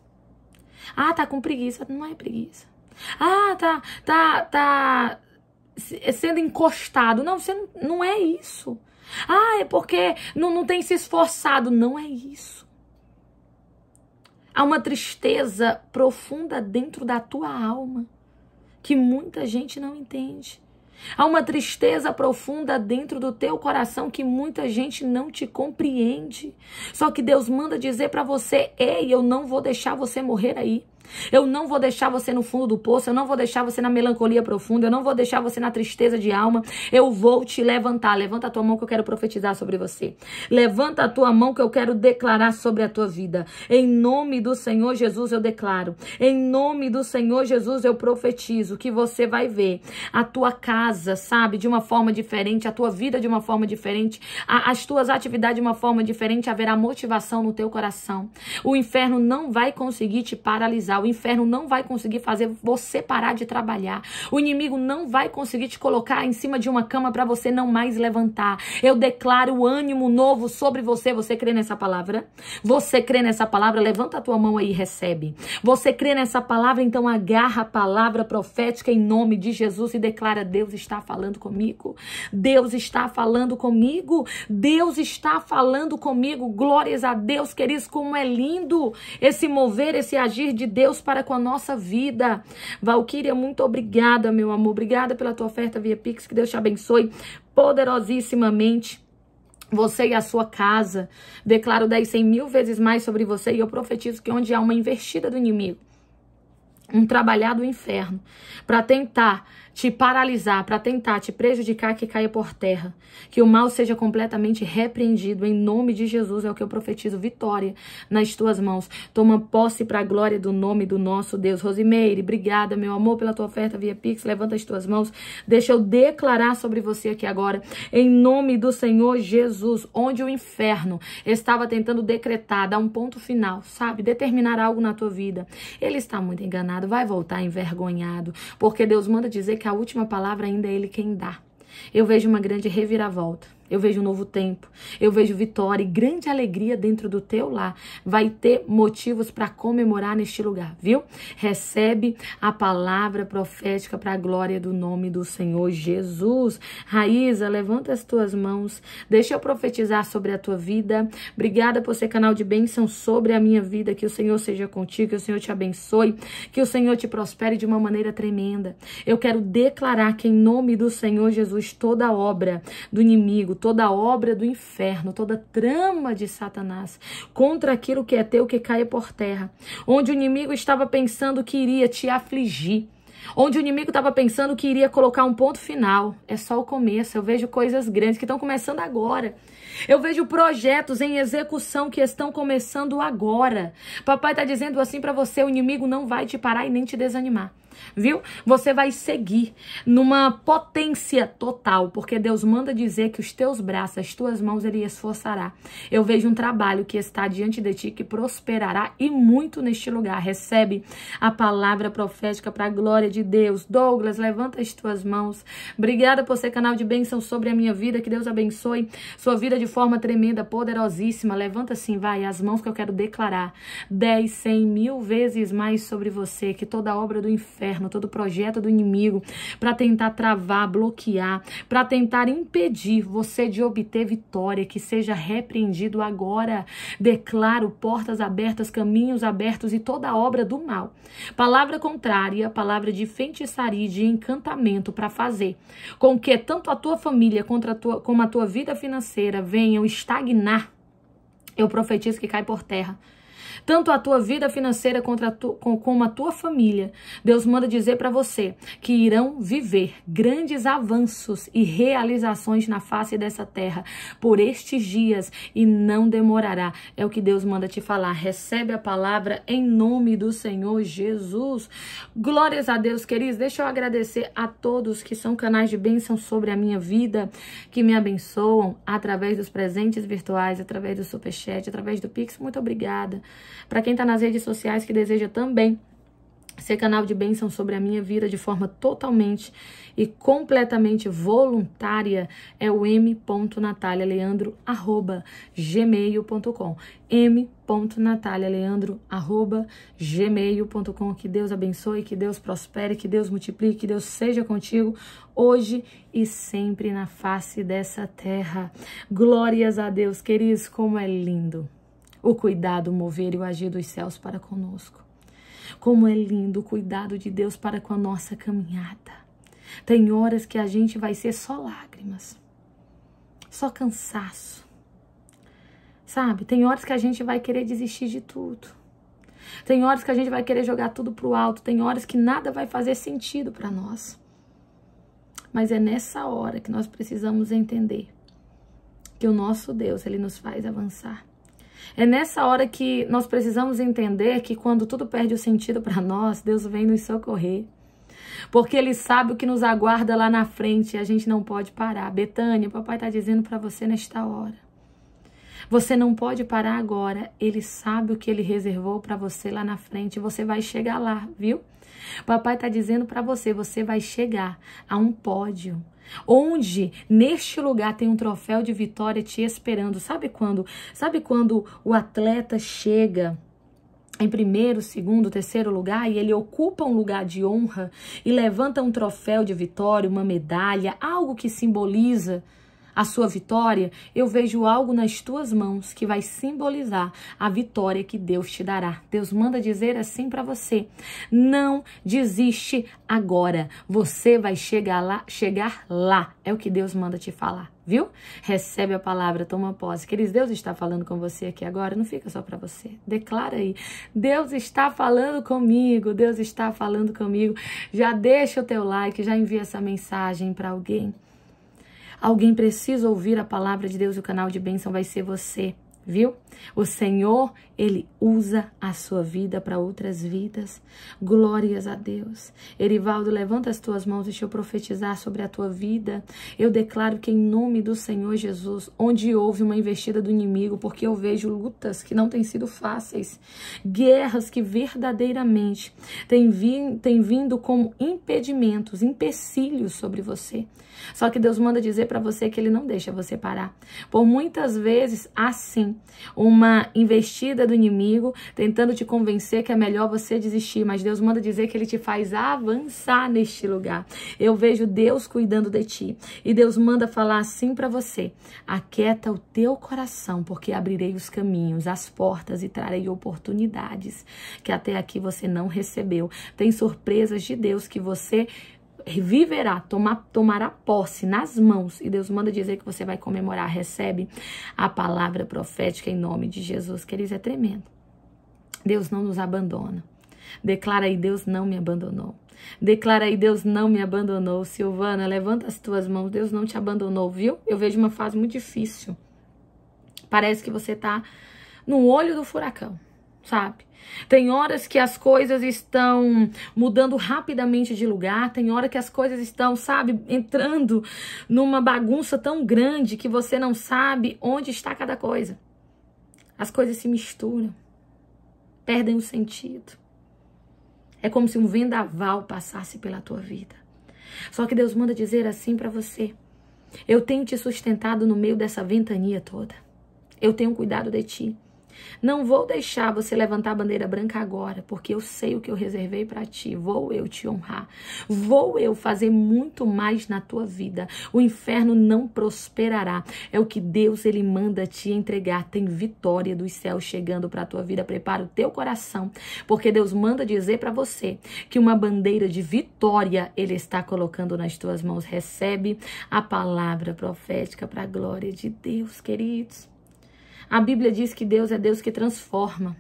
Ah, tá com preguiça, não é preguiça. Ah, tá, tá, tá é sendo encostado. Não, você não, não é isso. Ah, é porque não, não tem se esforçado. Não é isso. Há uma tristeza profunda dentro da tua alma que muita gente não entende. Há uma tristeza profunda dentro do teu coração que muita gente não te compreende. Só que Deus manda dizer para você: "Ei, eu não vou deixar você morrer aí. Eu não vou deixar você no fundo do poço, eu não vou deixar você na melancolia profunda, eu não vou deixar você na tristeza de alma. Eu vou te levantar. Levanta a tua mão que eu quero profetizar sobre você. Levanta a tua mão que eu quero declarar sobre a tua vida. Em nome do Senhor Jesus eu declaro. Em nome do Senhor Jesus eu profetizo que você vai ver a tua casa, sabe, de uma forma diferente, a tua vida de uma forma diferente, a, as tuas atividades de uma forma diferente, haverá motivação no teu coração. O inferno não vai conseguir te paralisar o inferno não vai conseguir fazer você parar de trabalhar. O inimigo não vai conseguir te colocar em cima de uma cama para você não mais levantar. Eu declaro ânimo novo sobre você. Você crê nessa palavra? Você crê nessa palavra? Levanta a tua mão aí e recebe. Você crê nessa palavra? Então agarra a palavra profética em nome de Jesus e declara: Deus está falando comigo. Deus está falando comigo. Deus está falando comigo. Glórias a Deus, queridos, como é lindo esse mover, esse agir de Deus Deus para com a nossa vida. Valquíria, muito obrigada, meu amor. Obrigada pela tua oferta via Pix. Que Deus te abençoe poderosíssimamente você e a sua casa. Declaro 10, 100 mil vezes mais sobre você e eu profetizo que onde há uma investida do inimigo, um trabalhar do inferno, para tentar te paralisar, para tentar te prejudicar, que caia por terra. Que o mal seja completamente repreendido. Em nome de Jesus é o que eu profetizo. Vitória nas tuas mãos. Toma posse para a glória do nome do nosso Deus. Rosimeire, obrigada, meu amor, pela tua oferta via Pix. Levanta as tuas mãos. Deixa eu declarar sobre você aqui agora. Em nome do Senhor Jesus, onde o inferno estava tentando decretar, dar um ponto final, sabe? Determinar algo na tua vida. Ele está muito enganado, vai voltar envergonhado. Porque Deus manda dizer que que a última palavra ainda é ele quem dá. Eu vejo uma grande reviravolta. Eu vejo um novo tempo, eu vejo vitória e grande alegria dentro do teu lar. Vai ter motivos para comemorar neste lugar, viu? Recebe a palavra profética para a glória do nome do Senhor Jesus. Raíza, levanta as tuas mãos. Deixa eu profetizar sobre a tua vida. Obrigada por ser canal de bênção sobre a minha vida. Que o Senhor seja contigo, que o Senhor te abençoe, que o Senhor te prospere de uma maneira tremenda. Eu quero declarar que em nome do Senhor Jesus toda obra do inimigo toda obra do inferno, toda trama de Satanás contra aquilo que é teu que caia por terra, onde o inimigo estava pensando que iria te afligir onde o inimigo estava pensando que iria colocar um ponto final. É só o começo. Eu vejo coisas grandes que estão começando agora. Eu vejo projetos em execução que estão começando agora. Papai está dizendo assim para você: o inimigo não vai te parar e nem te desanimar viu? Você vai seguir numa potência total, porque Deus manda dizer que os teus braços, as tuas mãos, ele esforçará. Eu vejo um trabalho que está diante de ti, que prosperará e muito neste lugar. Recebe a palavra profética para a glória de Deus. Douglas, levanta as tuas mãos. Obrigada por ser canal de bênção sobre a minha vida. Que Deus abençoe sua vida de forma tremenda, poderosíssima. Levanta assim, vai, as mãos que eu quero declarar. Dez, cem mil vezes mais sobre você, que toda obra do inferno inferno, todo projeto do inimigo para tentar travar, bloquear, para tentar impedir você de obter vitória, que seja repreendido agora. Declaro portas abertas, caminhos abertos e toda obra do mal. Palavra contrária, palavra de feitiçaria, de encantamento para fazer com que tanto a tua família contra a tua, como a tua vida financeira venham estagnar. Eu profetizo que cai por terra tanto a tua vida financeira contra a tu, com, como a tua família. Deus manda dizer para você que irão viver grandes avanços e realizações na face dessa terra por estes dias e não demorará. É o que Deus manda te falar. Recebe a palavra em nome do Senhor Jesus. Glórias a Deus, queridos. Deixa eu agradecer a todos que são canais de bênção sobre a minha vida, que me abençoam através dos presentes virtuais, através do superchat, através do Pix. Muito obrigada. Para quem está nas redes sociais que deseja também ser canal de bênção sobre a minha vida de forma totalmente e completamente voluntária é o m.natalialeandro@gmail.com. m.natalialeandro@gmail.com. Que Deus abençoe, que Deus prospere, que Deus multiplique, que Deus seja contigo hoje e sempre na face dessa terra. Glórias a Deus, queridos, como é lindo o cuidado, o mover e o agir dos céus para conosco. Como é lindo o cuidado de Deus para com a nossa caminhada. Tem horas que a gente vai ser só lágrimas, só cansaço. Sabe? Tem horas que a gente vai querer desistir de tudo. Tem horas que a gente vai querer jogar tudo pro alto, tem horas que nada vai fazer sentido para nós. Mas é nessa hora que nós precisamos entender que o nosso Deus, ele nos faz avançar. É nessa hora que nós precisamos entender que quando tudo perde o sentido para nós, Deus vem nos socorrer. Porque ele sabe o que nos aguarda lá na frente e a gente não pode parar. Betânia, papai está dizendo para você nesta hora. Você não pode parar agora. Ele sabe o que ele reservou para você lá na frente. Você vai chegar lá, viu? Papai está dizendo para você, você vai chegar a um pódio, onde neste lugar tem um troféu de vitória te esperando. Sabe quando? Sabe quando o atleta chega em primeiro, segundo, terceiro lugar e ele ocupa um lugar de honra e levanta um troféu de vitória, uma medalha, algo que simboliza a sua vitória, eu vejo algo nas tuas mãos que vai simbolizar a vitória que Deus te dará. Deus manda dizer assim para você: não desiste agora. Você vai chegar lá, chegar lá. É o que Deus manda te falar viu? Recebe a palavra, toma posse. Queridos, Deus está falando com você aqui agora, não fica só para você. Declara aí. Deus está falando comigo, Deus está falando comigo. Já deixa o teu like, já envia essa mensagem para alguém. Alguém precisa ouvir a palavra de Deus e o canal de bênção vai ser você, viu? O Senhor, ele usa a sua vida para outras vidas. Glórias a Deus. Erivaldo, levanta as tuas mãos, deixa eu profetizar sobre a tua vida. Eu declaro que em nome do Senhor Jesus, onde houve uma investida do inimigo, porque eu vejo lutas que não têm sido fáceis, guerras que verdadeiramente têm, vindo, têm vindo como impedimentos, empecilhos sobre você. Só que Deus manda dizer para você que ele não deixa você parar. Por muitas vezes, assim, uma investida do inimigo tentando te convencer que é melhor você desistir, mas Deus manda dizer que ele te faz avançar neste lugar. Eu vejo Deus cuidando de ti e Deus manda falar assim para você: aquieta o teu coração, porque abrirei os caminhos, as portas e trarei oportunidades que até aqui você não recebeu. Tem surpresas de Deus que você viverá, tomar, tomará posse nas mãos, e Deus manda dizer que você vai comemorar, recebe a palavra profética em nome de Jesus, queridos, é tremendo. Deus não nos abandona. Declara aí, Deus não me abandonou. Declara aí, Deus não me abandonou. Silvana, levanta as tuas mãos, Deus não te abandonou, viu? Eu vejo uma fase muito difícil. Parece que você está no olho do furacão sabe? Tem horas que as coisas estão mudando rapidamente de lugar, tem hora que as coisas estão, sabe, entrando numa bagunça tão grande que você não sabe onde está cada coisa. As coisas se misturam, perdem o sentido. É como se um vendaval passasse pela tua vida. Só que Deus manda dizer assim para você: Eu tenho te sustentado no meio dessa ventania toda. Eu tenho cuidado de ti. Não vou deixar você levantar a bandeira branca agora, porque eu sei o que eu reservei para ti. Vou eu te honrar. Vou eu fazer muito mais na tua vida. O inferno não prosperará. É o que Deus ele manda te entregar. Tem vitória dos céus chegando para tua vida. Prepara o teu coração, porque Deus manda dizer para você que uma bandeira de vitória ele está colocando nas tuas mãos. Recebe a palavra profética para a glória de Deus, queridos. A Bíblia diz que Deus é Deus que transforma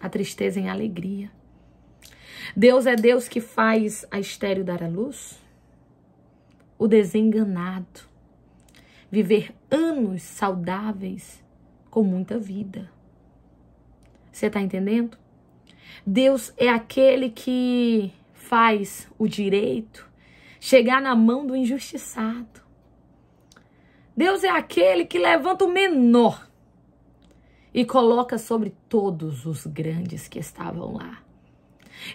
a tristeza em alegria. Deus é Deus que faz a estéreo dar à luz, o desenganado, viver anos saudáveis com muita vida. Você está entendendo? Deus é aquele que faz o direito chegar na mão do injustiçado. Deus é aquele que levanta o menor e coloca sobre todos os grandes que estavam lá.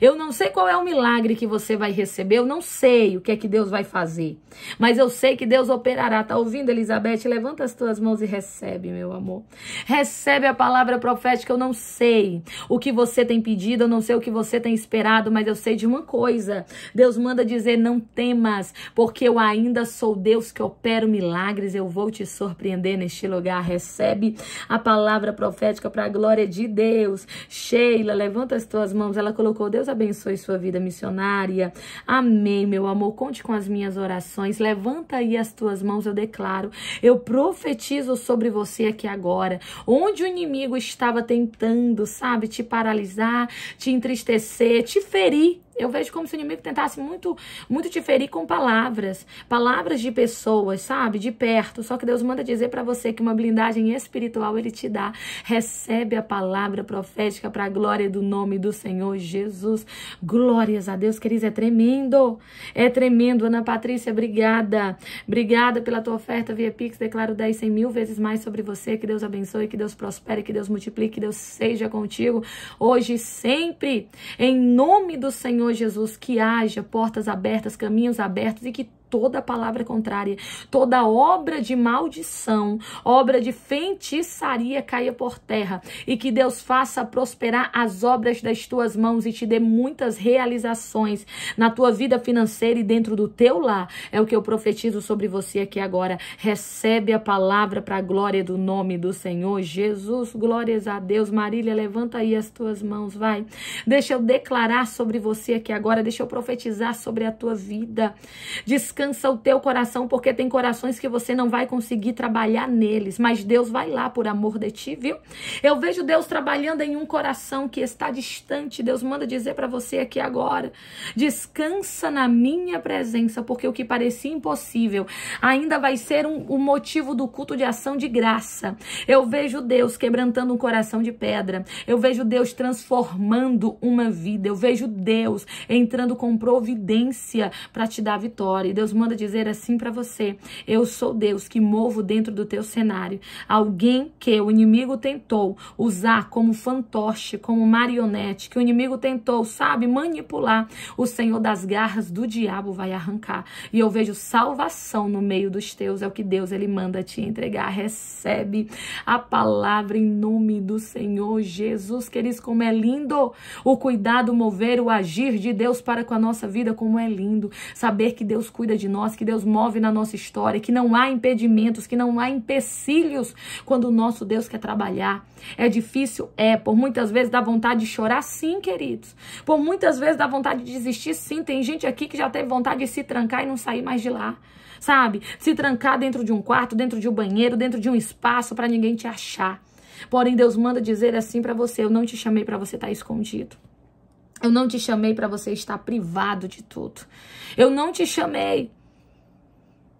Eu não sei qual é o milagre que você vai receber, eu não sei o que é que Deus vai fazer, mas eu sei que Deus operará. Tá ouvindo, Elizabeth? Levanta as tuas mãos e recebe, meu amor. Recebe a palavra profética. Eu não sei o que você tem pedido, eu não sei o que você tem esperado, mas eu sei de uma coisa. Deus manda dizer: "Não temas, porque eu ainda sou Deus que opera milagres, eu vou te surpreender neste lugar". Recebe a palavra profética para a glória de Deus. Sheila, levanta as tuas mãos. Ela colocou Deus abençoe sua vida missionária. Amém, meu amor. Conte com as minhas orações. Levanta aí as tuas mãos, eu declaro. Eu profetizo sobre você aqui agora. Onde o inimigo estava tentando, sabe, te paralisar, te entristecer, te ferir eu vejo como se o inimigo tentasse muito, muito te ferir com palavras, palavras de pessoas, sabe? De perto. Só que Deus manda dizer para você que uma blindagem espiritual ele te dá. Recebe a palavra profética para a glória do nome do Senhor Jesus. Glórias a Deus, queridos, é tremendo. É tremendo. Ana Patrícia, obrigada. Obrigada pela tua oferta via Pix. Declaro 10, 100 mil vezes mais sobre você. Que Deus abençoe, que Deus prospere, que Deus multiplique, que Deus seja contigo hoje e sempre. Em nome do Senhor Senhor Jesus, que haja portas abertas, caminhos abertos e que toda palavra contrária, toda obra de maldição, obra de feitiçaria caia por terra e que Deus faça prosperar as obras das tuas mãos e te dê muitas realizações na tua vida financeira e dentro do teu lar. É o que eu profetizo sobre você aqui agora. Recebe a palavra para a glória do nome do Senhor Jesus. Glórias a Deus. Marília, levanta aí as tuas mãos, vai. Deixa eu declarar sobre você aqui agora, deixa eu profetizar sobre a tua vida. Descansa descansa o teu coração, porque tem corações que você não vai conseguir trabalhar neles, mas Deus vai lá por amor de ti, viu? Eu vejo Deus trabalhando em um coração que está distante. Deus manda dizer para você aqui agora: descansa na minha presença, porque o que parecia impossível ainda vai ser um, um motivo do culto de ação de graça. Eu vejo Deus quebrantando um coração de pedra. Eu vejo Deus transformando uma vida. Eu vejo Deus entrando com providência para te dar vitória. E Deus Deus manda dizer assim para você: Eu sou Deus que movo dentro do teu cenário. Alguém que o inimigo tentou usar como fantoche, como marionete, que o inimigo tentou, sabe, manipular, o Senhor das garras do diabo vai arrancar. E eu vejo salvação no meio dos teus, é o que Deus ele manda te entregar. Recebe a palavra em nome do Senhor Jesus. Queridos, como é lindo o cuidado, mover, o agir de Deus para com a nossa vida, como é lindo saber que Deus cuida de nós, que Deus move na nossa história, que não há impedimentos, que não há empecilhos quando o nosso Deus quer trabalhar. É difícil? É. Por muitas vezes dá vontade de chorar? Sim, queridos. Por muitas vezes dá vontade de desistir? Sim. Tem gente aqui que já teve vontade de se trancar e não sair mais de lá sabe? Se trancar dentro de um quarto, dentro de um banheiro, dentro de um espaço para ninguém te achar. Porém, Deus manda dizer assim para você: Eu não te chamei para você estar tá escondido. Eu não te chamei para você estar privado de tudo. Eu não te chamei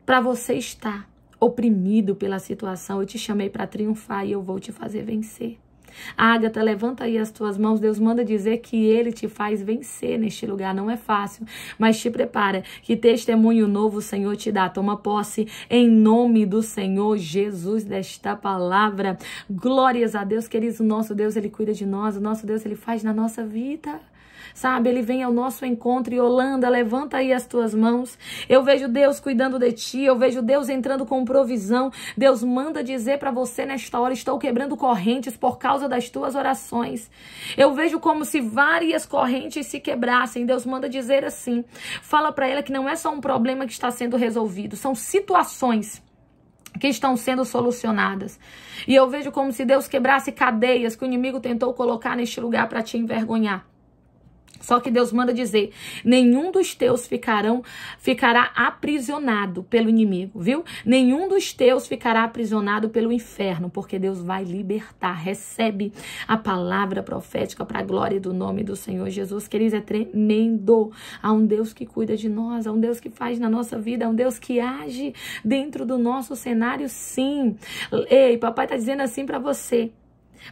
para você estar oprimido pela situação. Eu te chamei para triunfar e eu vou te fazer vencer. Ágata, levanta aí as tuas mãos. Deus manda dizer que ele te faz vencer neste lugar. Não é fácil, mas te prepara. Que testemunho novo o Senhor te dá. Toma posse em nome do Senhor Jesus desta palavra. Glórias a Deus, queridos. O nosso Deus, ele cuida de nós. O nosso Deus, ele faz na nossa vida sabe? Ele vem ao nosso encontro e Holanda, levanta aí as tuas mãos. Eu vejo Deus cuidando de ti, eu vejo Deus entrando com provisão. Deus manda dizer para você nesta hora: estou quebrando correntes por causa das tuas orações. Eu vejo como se várias correntes se quebrassem. Deus manda dizer assim: fala para ela que não é só um problema que está sendo resolvido, são situações que estão sendo solucionadas. E eu vejo como se Deus quebrasse cadeias que o inimigo tentou colocar neste lugar para te envergonhar. Só que Deus manda dizer: nenhum dos teus ficarão ficará aprisionado pelo inimigo, viu? Nenhum dos teus ficará aprisionado pelo inferno, porque Deus vai libertar. Recebe a palavra profética para a glória do nome do Senhor Jesus. Queridos, é tremendo. Há um Deus que cuida de nós, há um Deus que faz na nossa vida, há um Deus que age dentro do nosso cenário, sim. Ei, papai está dizendo assim para você.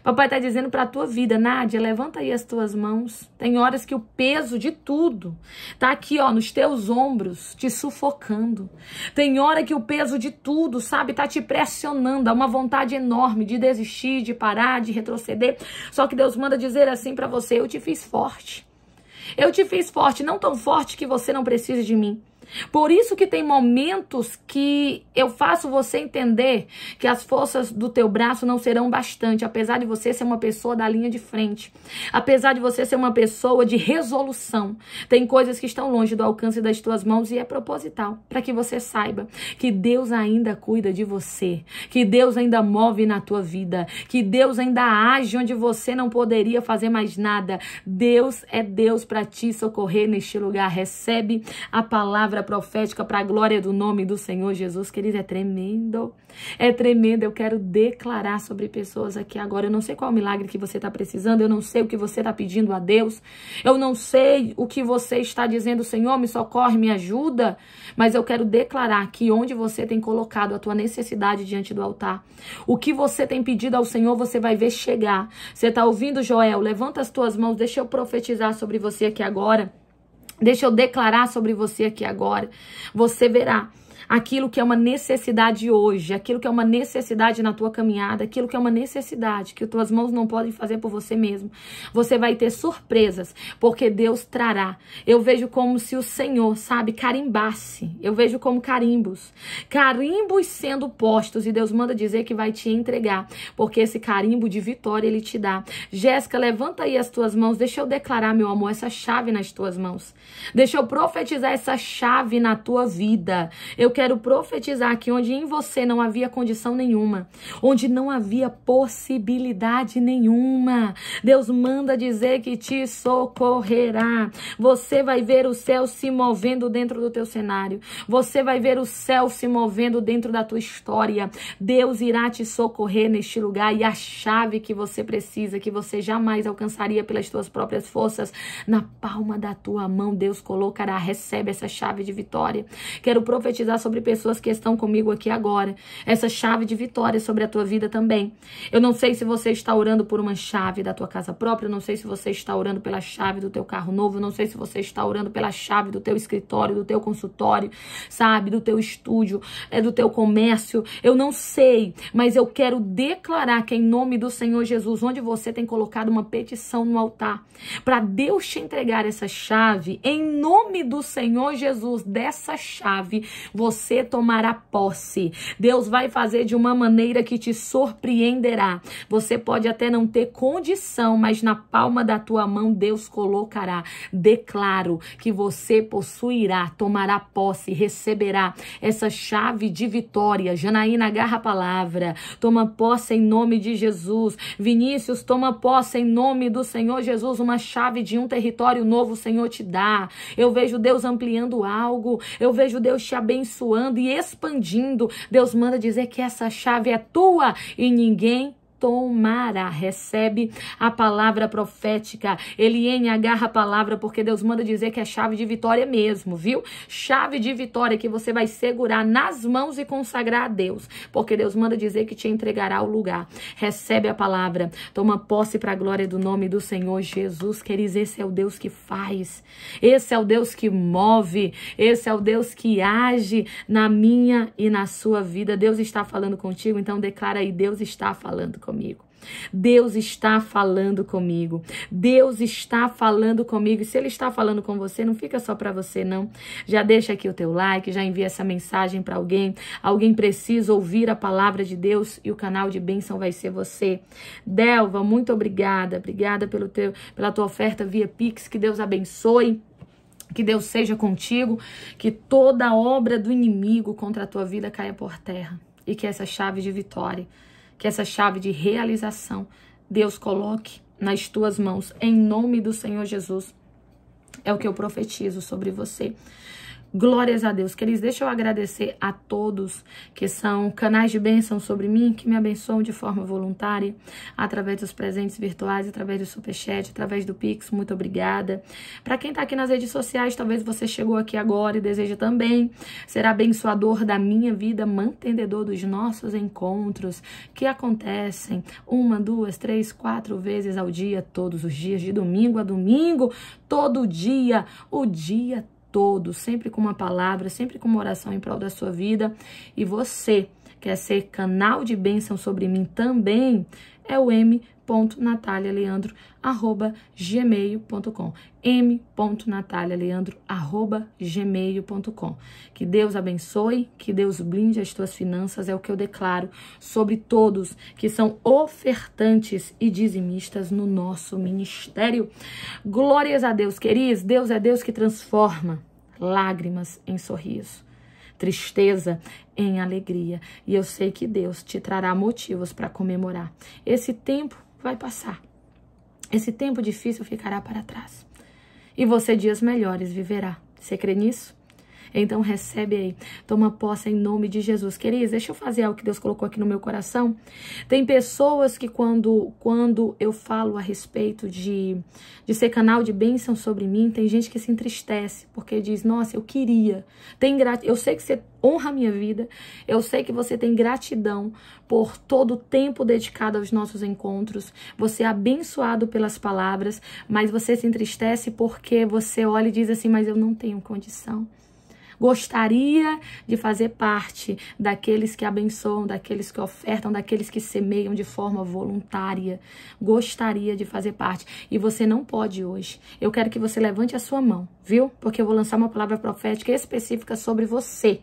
Papai está dizendo para a tua vida, Nádia, levanta aí as tuas mãos. Tem horas que o peso de tudo está aqui, ó, nos teus ombros, te sufocando. Tem hora que o peso de tudo, sabe, está te pressionando, há uma vontade enorme de desistir, de parar, de retroceder. Só que Deus manda dizer assim para você: eu te fiz forte. Eu te fiz forte, não tão forte que você não precise de mim. Por isso que tem momentos que eu faço você entender que as forças do teu braço não serão bastante, apesar de você ser uma pessoa da linha de frente, apesar de você ser uma pessoa de resolução. Tem coisas que estão longe do alcance das tuas mãos e é proposital, para que você saiba que Deus ainda cuida de você, que Deus ainda move na tua vida, que Deus ainda age onde você não poderia fazer mais nada. Deus é Deus para te socorrer neste lugar. Recebe a palavra palavra profética para a glória do nome do Senhor Jesus, querido, é tremendo. É tremendo. Eu quero declarar sobre pessoas aqui agora. Eu não sei qual o milagre que você está precisando, eu não sei o que você está pedindo a Deus, eu não sei o que você está dizendo, Senhor, me socorre, me ajuda, mas eu quero declarar que onde você tem colocado a tua necessidade diante do altar, o que você tem pedido ao Senhor, você vai ver chegar. Você está ouvindo, Joel? Levanta as tuas mãos, deixa eu profetizar sobre você aqui agora. Deixa eu declarar sobre você aqui agora. Você verá aquilo que é uma necessidade hoje, aquilo que é uma necessidade na tua caminhada, aquilo que é uma necessidade que tuas mãos não podem fazer por você mesmo. Você vai ter surpresas, porque Deus trará. Eu vejo como se o Senhor, sabe, carimbasse. Eu vejo como carimbos. Carimbos sendo postos e Deus manda dizer que vai te entregar, porque esse carimbo de vitória ele te dá. Jéssica, levanta aí as tuas mãos, deixa eu declarar, meu amor, essa chave nas tuas mãos. Deixa eu profetizar essa chave na tua vida. Eu quero quero profetizar que onde em você não havia condição nenhuma, onde não havia possibilidade nenhuma, Deus manda dizer que te socorrerá. Você vai ver o céu se movendo dentro do teu cenário. Você vai ver o céu se movendo dentro da tua história. Deus irá te socorrer neste lugar e a chave que você precisa, que você jamais alcançaria pelas tuas próprias forças, na palma da tua mão Deus colocará. Recebe essa chave de vitória. Quero profetizar sobre pessoas que estão comigo aqui agora. Essa chave de vitória sobre a tua vida também. Eu não sei se você está orando por uma chave da tua casa própria, eu não sei se você está orando pela chave do teu carro novo, eu não sei se você está orando pela chave do teu escritório, do teu consultório, sabe, do teu estúdio, é do teu comércio. Eu não sei, mas eu quero declarar que em nome do Senhor Jesus, onde você tem colocado uma petição no altar, para Deus te entregar essa chave, em nome do Senhor Jesus, dessa chave, você você tomará posse. Deus vai fazer de uma maneira que te surpreenderá. Você pode até não ter condição, mas na palma da tua mão Deus colocará. Declaro que você possuirá, tomará posse, receberá essa chave de vitória. Janaína agarra a palavra. Toma posse em nome de Jesus. Vinícius, toma posse em nome do Senhor Jesus. Uma chave de um território novo o Senhor te dá. Eu vejo Deus ampliando algo. Eu vejo Deus te abençoando abençoando e expandindo. Deus manda dizer que essa chave é tua e ninguém tomará. Recebe a palavra profética. Eliene agarra a palavra porque Deus manda dizer que é chave de vitória mesmo, viu? Chave de vitória que você vai segurar nas mãos e consagrar a Deus, porque Deus manda dizer que te entregará o lugar. Recebe a palavra. Toma posse para a glória do nome do Senhor Jesus. Queridos, esse é o Deus que faz. Esse é o Deus que move. Esse é o Deus que age na minha e na sua vida. Deus está falando contigo, então declara aí, Deus está falando comigo comigo. Deus está falando comigo. Deus está falando comigo. E se ele está falando com você, não fica só para você não. Já deixa aqui o teu like, já envia essa mensagem para alguém. Alguém precisa ouvir a palavra de Deus e o canal de bênção vai ser você. Delva, muito obrigada. Obrigada pelo teu pela tua oferta via Pix. Que Deus abençoe. Que Deus seja contigo, que toda obra do inimigo contra a tua vida caia por terra e que essa chave de vitória que essa chave de realização Deus coloque nas tuas mãos, em nome do Senhor Jesus. É o que eu profetizo sobre você. Glórias a Deus. Queridos, deixa eu agradecer a todos que são canais de bênção sobre mim, que me abençoam de forma voluntária, através dos presentes virtuais, através do Superchat, através do Pix. Muito obrigada. Para quem está aqui nas redes sociais, talvez você chegou aqui agora e deseja também ser abençoador da minha vida, mantendedor dos nossos encontros que acontecem uma, duas, três, quatro vezes ao dia, todos os dias, de domingo a domingo, todo dia, o dia todo, sempre com uma palavra, sempre com uma oração em prol da sua vida. E você quer ser canal de bênção sobre mim também? É o M m.natalialeandro@gmail.com m.natalialeandro@gmail.com Que Deus abençoe, que Deus blinde as tuas finanças, é o que eu declaro sobre todos que são ofertantes e dizimistas no nosso ministério. Glórias a Deus, queridos. Deus é Deus que transforma lágrimas em sorriso tristeza em alegria. E eu sei que Deus te trará motivos para comemorar esse tempo vai passar. Esse tempo difícil ficará para trás. E você dias melhores viverá. Você crê nisso? Então recebe aí, toma posse em nome de Jesus. Queridos, deixa eu fazer algo que Deus colocou aqui no meu coração. Tem pessoas que quando, quando eu falo a respeito de, de ser canal de bênção sobre mim, tem gente que se entristece, porque diz, nossa, eu queria, tem grat... eu sei que você honra a minha vida, eu sei que você tem gratidão por todo o tempo dedicado aos nossos encontros, você é abençoado pelas palavras, mas você se entristece porque você olha e diz assim, mas eu não tenho condição gostaria de fazer parte daqueles que abençoam, daqueles que ofertam, daqueles que semeiam de forma voluntária. Gostaria de fazer parte. E você não pode hoje. Eu quero que você levante a sua mão, viu? Porque eu vou lançar uma palavra profética específica sobre você.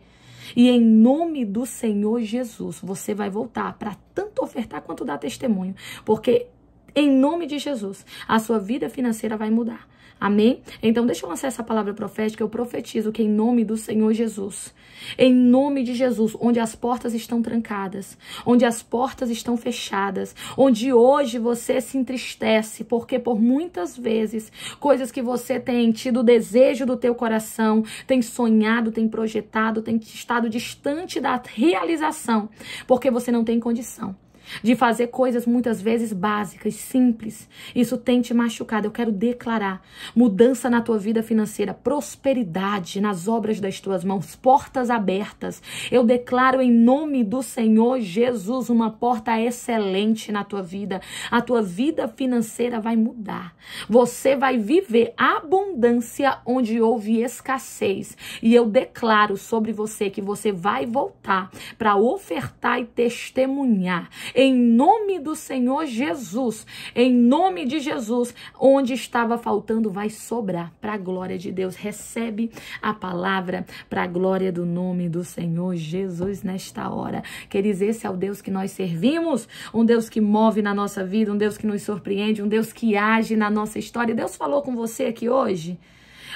E em nome do Senhor Jesus, você vai voltar para tanto ofertar quanto dar testemunho, porque em nome de Jesus, a sua vida financeira vai mudar. Amém? Então, deixa eu lançar essa palavra profética. Eu profetizo que, em nome do Senhor Jesus, em nome de Jesus, onde as portas estão trancadas, onde as portas estão fechadas, onde hoje você se entristece, porque por muitas vezes coisas que você tem tido o desejo do teu coração, tem sonhado, tem projetado, tem estado distante da realização, porque você não tem condição de fazer coisas muitas vezes básicas, simples. Isso tem te machucado. Eu quero declarar mudança na tua vida financeira, prosperidade nas obras das tuas mãos, portas abertas. Eu declaro em nome do Senhor Jesus uma porta excelente na tua vida. A tua vida financeira vai mudar. Você vai viver abundância onde houve escassez. E eu declaro sobre você que você vai voltar para ofertar e testemunhar em nome do Senhor Jesus, em nome de Jesus, onde estava faltando vai sobrar para a glória de Deus. Recebe a palavra para a glória do nome do Senhor Jesus nesta hora. Queridos, esse é o Deus que nós servimos, um Deus que move na nossa vida, um Deus que nos surpreende, um Deus que age na nossa história. Deus falou com você aqui hoje.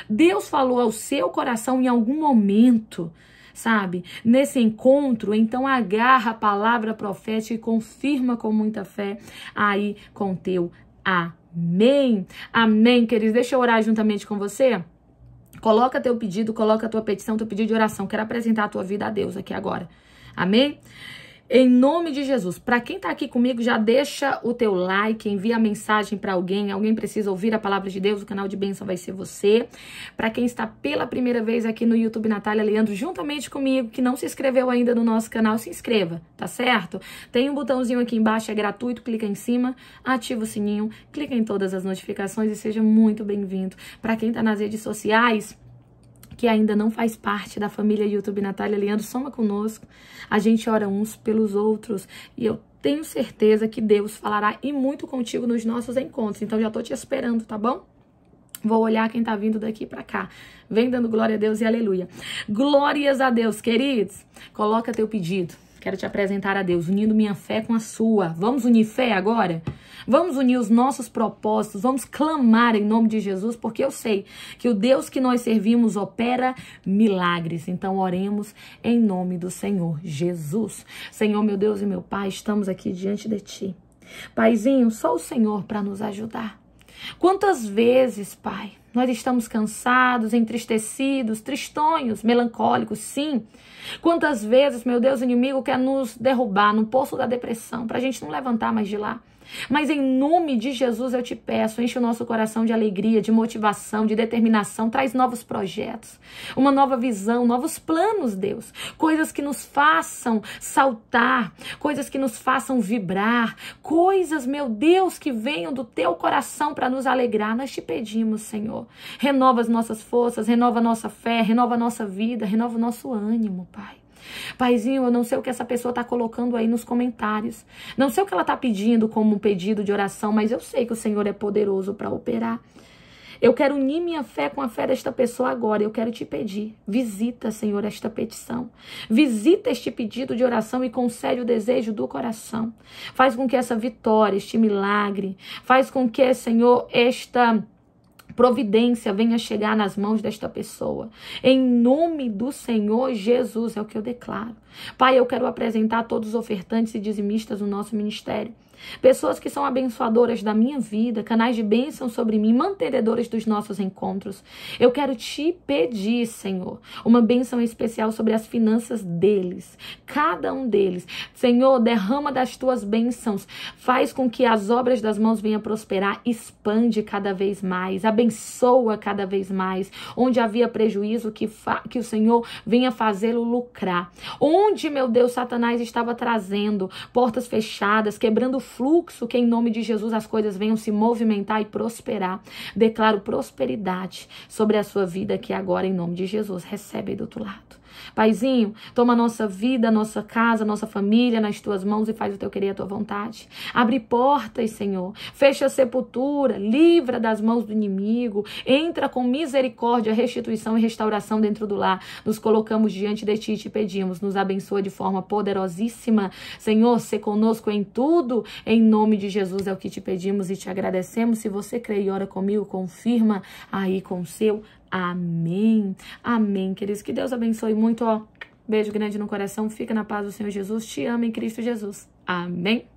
Deus falou ao seu coração em algum momento sabe? Nesse encontro, então agarra a palavra profética e confirma com muita fé aí com teu amém. Amém, queridos. Deixa eu orar juntamente com você. Coloca teu pedido, coloca tua petição, teu pedido de oração. Quero apresentar a tua vida a Deus aqui agora. Amém? Em nome de Jesus. Para quem está aqui comigo, já deixa o teu like, envia a mensagem para alguém. Alguém precisa ouvir a palavra de Deus. O canal de bênção vai ser você. Para quem está pela primeira vez aqui no YouTube, Natália Leandro, juntamente comigo, que não se inscreveu ainda no nosso canal, se inscreva, tá certo? Tem um botãozinho aqui embaixo, é gratuito. Clica em cima, ativa o sininho, clica em todas as notificações e seja muito bem-vindo. Para quem está nas redes sociais, que ainda não faz parte da família YouTube Natália Leandro, soma conosco. A gente ora uns pelos outros e eu tenho certeza que Deus falará e muito contigo nos nossos encontros. Então já tô te esperando, tá bom? Vou olhar quem tá vindo daqui para cá. Vem dando glória a Deus e aleluia. Glórias a Deus, queridos. Coloca teu pedido. Quero te apresentar a Deus, unindo minha fé com a sua. Vamos unir fé agora? Vamos unir os nossos propósitos, vamos clamar em nome de Jesus, porque eu sei que o Deus que nós servimos opera milagres. Então oremos em nome do Senhor Jesus. Senhor, meu Deus e meu Pai, estamos aqui diante de ti. Paizinho, só o Senhor para nos ajudar. Quantas vezes, Pai, nós estamos cansados, entristecidos, tristonhos, melancólicos, sim. Quantas vezes, meu Deus, o inimigo quer nos derrubar no poço da depressão, para a gente não levantar mais de lá. Mas em nome de Jesus eu te peço, enche o nosso coração de alegria, de motivação, de determinação, traz novos projetos, uma nova visão, novos planos, Deus. Coisas que nos façam saltar, coisas que nos façam vibrar, coisas, meu Deus, que venham do teu coração para nos alegrar. Nós te pedimos, Senhor. Renova as nossas forças, renova a nossa fé, renova a nossa vida, renova o nosso ânimo, Pai. Paizinho, eu não sei o que essa pessoa está colocando aí nos comentários. Não sei o que ela está pedindo como um pedido de oração, mas eu sei que o Senhor é poderoso para operar. Eu quero unir minha fé com a fé desta pessoa agora. Eu quero te pedir. Visita, Senhor, esta petição. Visita este pedido de oração e concede o desejo do coração. Faz com que essa vitória, este milagre, faz com que, Senhor, esta providência venha chegar nas mãos desta pessoa. Em nome do Senhor Jesus, é o que eu declaro. Pai, eu quero apresentar todos os ofertantes e dizimistas do nosso ministério. Pessoas que são abençoadoras da minha vida, canais de bênção sobre mim, mantenedores dos nossos encontros. Eu quero te pedir, Senhor, uma bênção especial sobre as finanças deles, cada um deles. Senhor, derrama das tuas bênçãos, faz com que as obras das mãos venham prosperar, expande cada vez mais, abençoa cada vez mais. Onde havia prejuízo, que, que o Senhor venha fazê-lo lucrar. Onde, meu Deus, Satanás estava trazendo portas fechadas, quebrando fluxo, que em nome de Jesus as coisas venham se movimentar e prosperar. Declaro prosperidade sobre a sua vida aqui agora, em nome de Jesus. Recebe aí do outro lado. Paizinho, toma nossa vida, nossa casa, nossa família nas tuas mãos e faz o teu querer, a tua vontade. Abre portas, Senhor. Fecha a sepultura, livra das mãos do inimigo. Entra com misericórdia, restituição e restauração dentro do lar. Nos colocamos diante de ti e te pedimos, nos abençoa de forma poderosíssima. Senhor, se conosco em tudo, em nome de Jesus é o que te pedimos e te agradecemos. Se você crê e ora comigo, confirma aí com o seu Amém. Amém, queridos. Que Deus abençoe muito, ó. Beijo grande no coração. Fica na paz do Senhor Jesus. Te amo em Cristo Jesus. Amém.